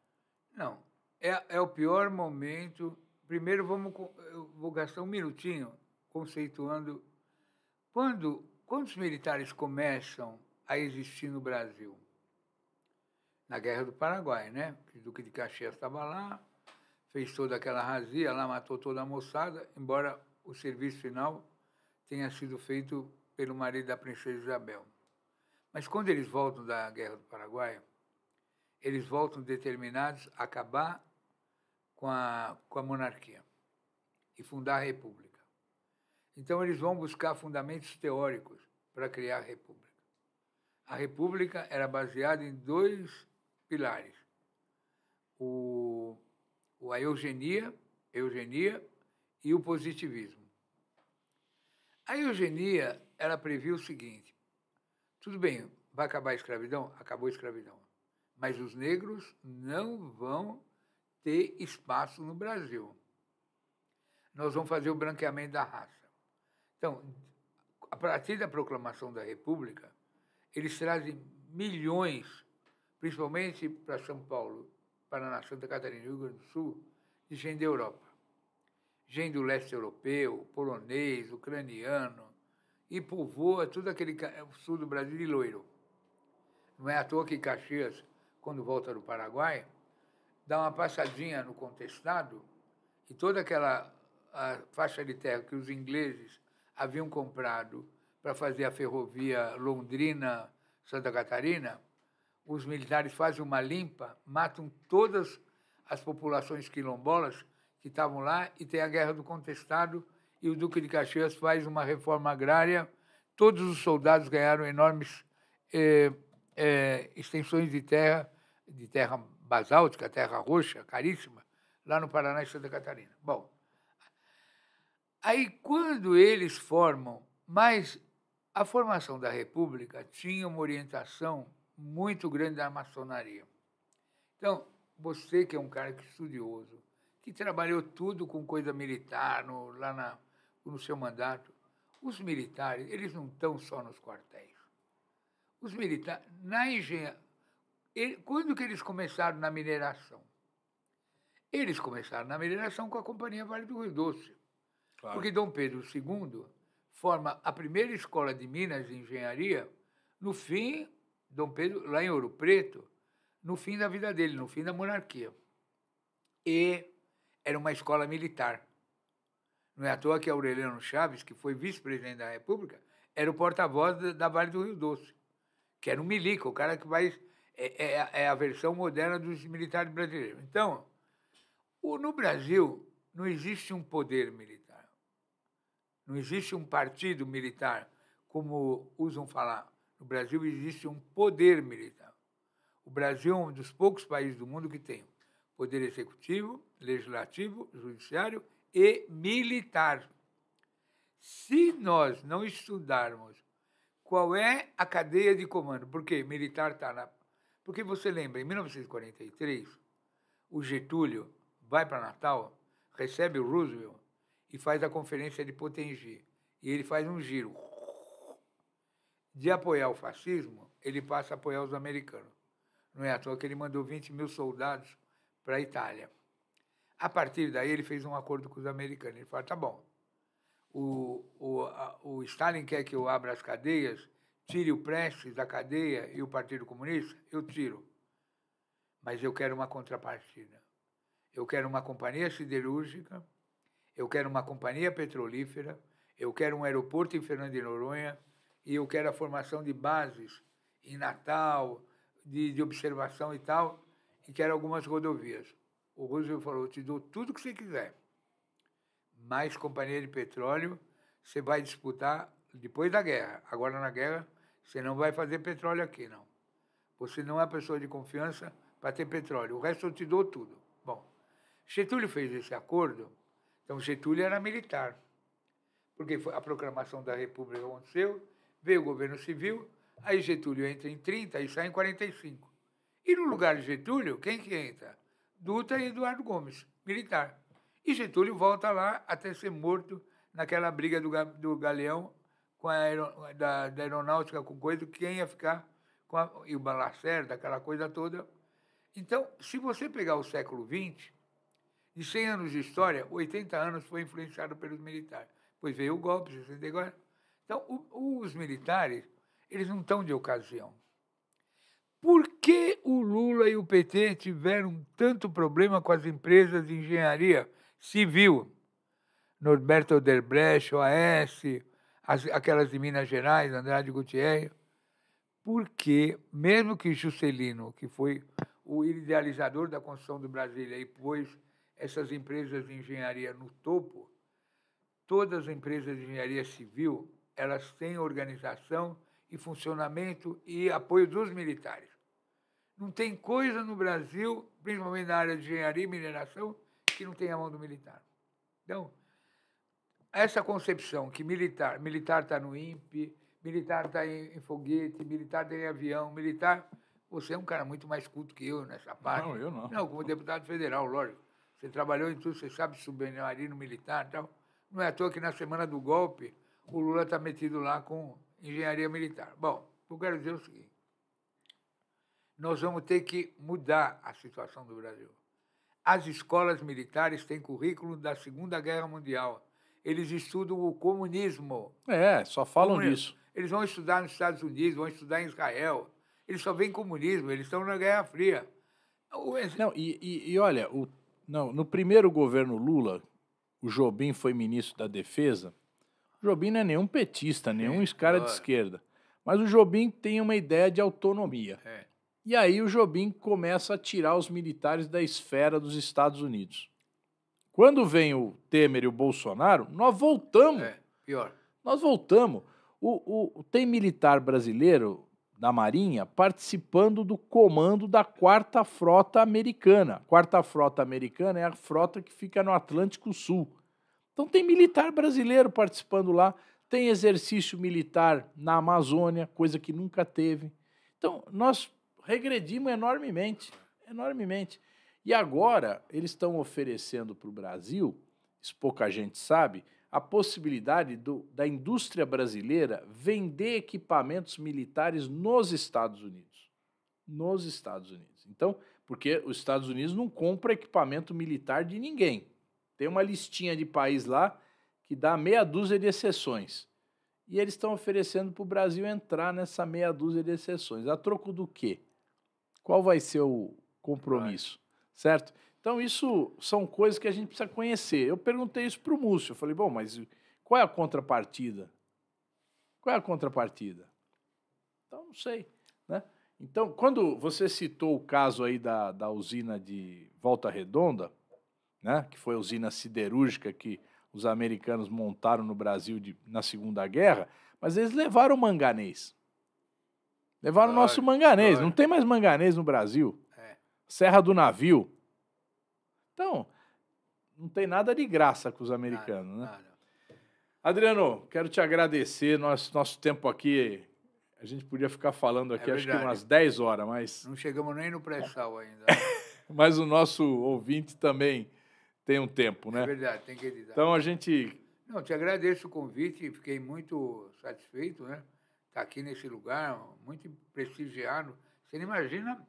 Não, é, é o pior momento. Primeiro, vamos, eu vou gastar um minutinho conceituando quando os militares começam a existir no Brasil? Na Guerra do Paraguai, né? O Duque de Caxias estava lá, fez toda aquela razia lá, matou toda a moçada, embora o serviço final tenha sido feito pelo marido da princesa Isabel. Mas quando eles voltam da Guerra do Paraguai, eles voltam determinados a acabar com a, com a monarquia e fundar a república. Então eles vão buscar fundamentos teóricos para criar a república. A república era baseada em dois pilares: o, o a eugenia, eugenia e o positivismo. A eugenia ela previa o seguinte: tudo bem, vai acabar a escravidão? Acabou a escravidão. Mas os negros não vão ter espaço no Brasil. Nós vamos fazer o branqueamento da raça. Então, a partir da proclamação da República, eles trazem milhões, principalmente para São Paulo, Paraná, Santa Catarina e Rio Grande do Sul, de gente da Europa. Gente do leste europeu, polonês, ucraniano, e povoa é todo aquele é sul do Brasil de loiro. Não é à toa que Caxias, quando volta do Paraguai, dá uma passadinha no contestado e toda aquela faixa de terra que os ingleses haviam comprado para fazer a ferrovia Londrina-Santa Catarina, os militares fazem uma limpa, matam todas as populações quilombolas que estavam lá e tem a Guerra do Contestado, e o Duque de Caxias faz uma reforma agrária. Todos os soldados ganharam enormes eh, eh, extensões de terra, de terra basáltica, terra roxa, caríssima, lá no Paraná e Santa Catarina. Bom, aí quando eles formam, mas a formação da República tinha uma orientação muito grande da maçonaria. Então, você que é um cara que estudioso, que trabalhou tudo com coisa militar no, lá na, no seu mandato, os militares, eles não estão só nos quartéis. Os militares, na engenharia, quando que eles começaram na mineração? Eles começaram na mineração com a Companhia Vale do Rio Doce. Claro. Porque Dom Pedro II forma a primeira escola de Minas de Engenharia no fim, Dom Pedro, lá em Ouro Preto, no fim da vida dele, no fim da monarquia. E era uma escola militar. Não é à toa que Aureliano Chaves, que foi vice-presidente da República, era o porta-voz da Vale do Rio Doce, que era um milico, o cara que vai. É, é, é, a versão moderna dos militares brasileiros. Então, o, no Brasil, não existe um poder militar. Não existe um partido militar, como usam falar. No Brasil existe um poder militar. O Brasil é um dos poucos países do mundo que tem poder executivo, legislativo, judiciário e militar. Se nós não estudarmos qual é a cadeia de comando, porque militar está na. Porque você lembra, em 1943, o Getúlio vai para Natal, recebe o Roosevelt e faz a conferência de Potengi. E ele faz um giro. De apoiar o fascismo, ele passa a apoiar os americanos. Não é à toa que ele mandou 20 mil soldados para a Itália. A partir daí, ele fez um acordo com os americanos. Ele falou: tá bom, o, o, a, o Stalin quer que eu abra as cadeias, tire o Prestes da cadeia e o Partido Comunista? Eu tiro. Mas eu quero uma contrapartida. Eu quero uma companhia siderúrgica, eu quero uma companhia petrolífera, eu quero um aeroporto em Fernando de Noronha e eu quero a formação de bases em Natal, de, de observação e tal, e quero algumas rodovias o Roosevelt falou: te dou tudo o que você quiser, mais companhia de petróleo, você vai disputar depois da guerra. Agora na guerra, você não vai fazer petróleo aqui, não. Você não é pessoa de confiança para ter petróleo. O resto eu te dou tudo. Bom, Getúlio fez esse acordo. Então Getúlio era militar, porque a proclamação da República aconteceu, veio o governo civil, aí Getúlio entra em 30 e sai em 45. E no lugar de Getúlio, quem que entra? Dutra e Eduardo Gomes, militar. E Getúlio volta lá até ser morto naquela briga do, do Galeão com a aer, da, da, aeronáutica com coisa, quem ia ficar com a, e o Balacerda, aquela coisa toda. Então, se você pegar o século XX, de 100 anos de história, 80 anos foi influenciado pelos militares. Pois veio o golpe, 64. Então, o, os militares, eles não estão de ocasião. Por que o Lula e o PT tiveram tanto problema com as empresas de engenharia civil? Norberto Derbrecht, OAS, as, aquelas de Minas Gerais, Andrade Gutierrez. Porque, mesmo que Juscelino, que foi o idealizador da construção do Brasília e pôs essas empresas de engenharia no topo, todas as empresas de engenharia civil elas têm organização e funcionamento e apoio dos militares. Não tem coisa no Brasil, principalmente na área de engenharia e mineração, que não tem a mão do militar. Então, essa concepção que militar militar está no INPE, militar está em, em, foguete, militar está em avião, militar. Você é um cara muito mais culto que eu nessa parte. Não, eu não. Não, como deputado federal, lógico. Você trabalhou em tudo, você sabe submarino militar e tal. Não é à toa que na semana do golpe o Lula está metido lá com engenharia militar. Bom, eu quero dizer o seguinte: nós vamos ter que mudar a situação do Brasil. As escolas militares têm currículo da Segunda Guerra Mundial. Eles estudam o comunismo. É, só falam disso. Eles vão estudar nos Estados Unidos, vão estudar em Israel. Eles só veem comunismo, eles estão na Guerra Fria. Não, e, e, e olha, o, não, no primeiro governo Lula, o Jobim foi ministro da Defesa. O Jobim não é nenhum petista, nenhum cara claro. de esquerda. Mas o Jobim tem uma ideia de autonomia. É. E aí o Jobim começa a tirar os militares da esfera dos Estados Unidos. Quando vem o Temer e o Bolsonaro, nós voltamos. É, pior. Nós voltamos. O, o, tem militar brasileiro da Marinha participando do comando da Quarta Frota Americana. Quarta Frota Americana é a frota que fica no Atlântico Sul. Então tem militar brasileiro participando lá, tem exercício militar na Amazônia, coisa que nunca teve. Então nós Regredimos enormemente, enormemente. E agora eles estão oferecendo para o Brasil, isso pouca gente sabe, a possibilidade do, da indústria brasileira vender equipamentos militares nos Estados Unidos. Nos Estados Unidos. Então, porque os Estados Unidos não compra equipamento militar de ninguém. Tem uma listinha de país lá que dá meia dúzia de exceções. E eles estão oferecendo para o Brasil entrar nessa meia dúzia de exceções. A troco do quê? qual vai ser o compromisso, vai. certo? Então, isso são coisas que a gente precisa conhecer. Eu perguntei isso para o Múcio. Eu falei, bom, mas qual é a contrapartida? Qual é a contrapartida? Então, não sei. Né? Então, quando você citou o caso aí da, da usina de Volta Redonda, né, que foi a usina siderúrgica que os americanos montaram no Brasil de, na Segunda Guerra, mas eles levaram manganês. Levaram o nosso manganês. Glória. Não tem mais manganês no Brasil. É. Serra do Navio. Então, não tem nada de graça com os americanos, nada, né? Nada. Adriano, quero te agradecer. Nosso, nosso tempo aqui, a gente podia ficar falando aqui é acho que umas 10 horas, mas. Não chegamos nem no pré-sal ainda. mas o nosso ouvinte também tem um tempo, né? É verdade, tem que lidar. Então a gente. Não, te agradeço o convite, fiquei muito satisfeito, né? aqui nesse lugar, muito prestigiado. Você não imagina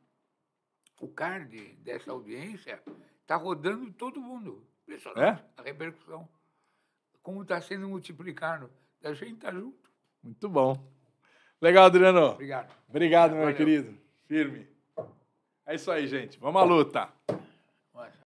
o card dessa audiência está rodando todo mundo. Impressionante é? a repercussão. Como está sendo multiplicado. A gente está junto. Muito bom. Legal, Adriano. Obrigado. Obrigado, meu Valeu. querido. Firme. É isso aí, gente. Vamos à luta.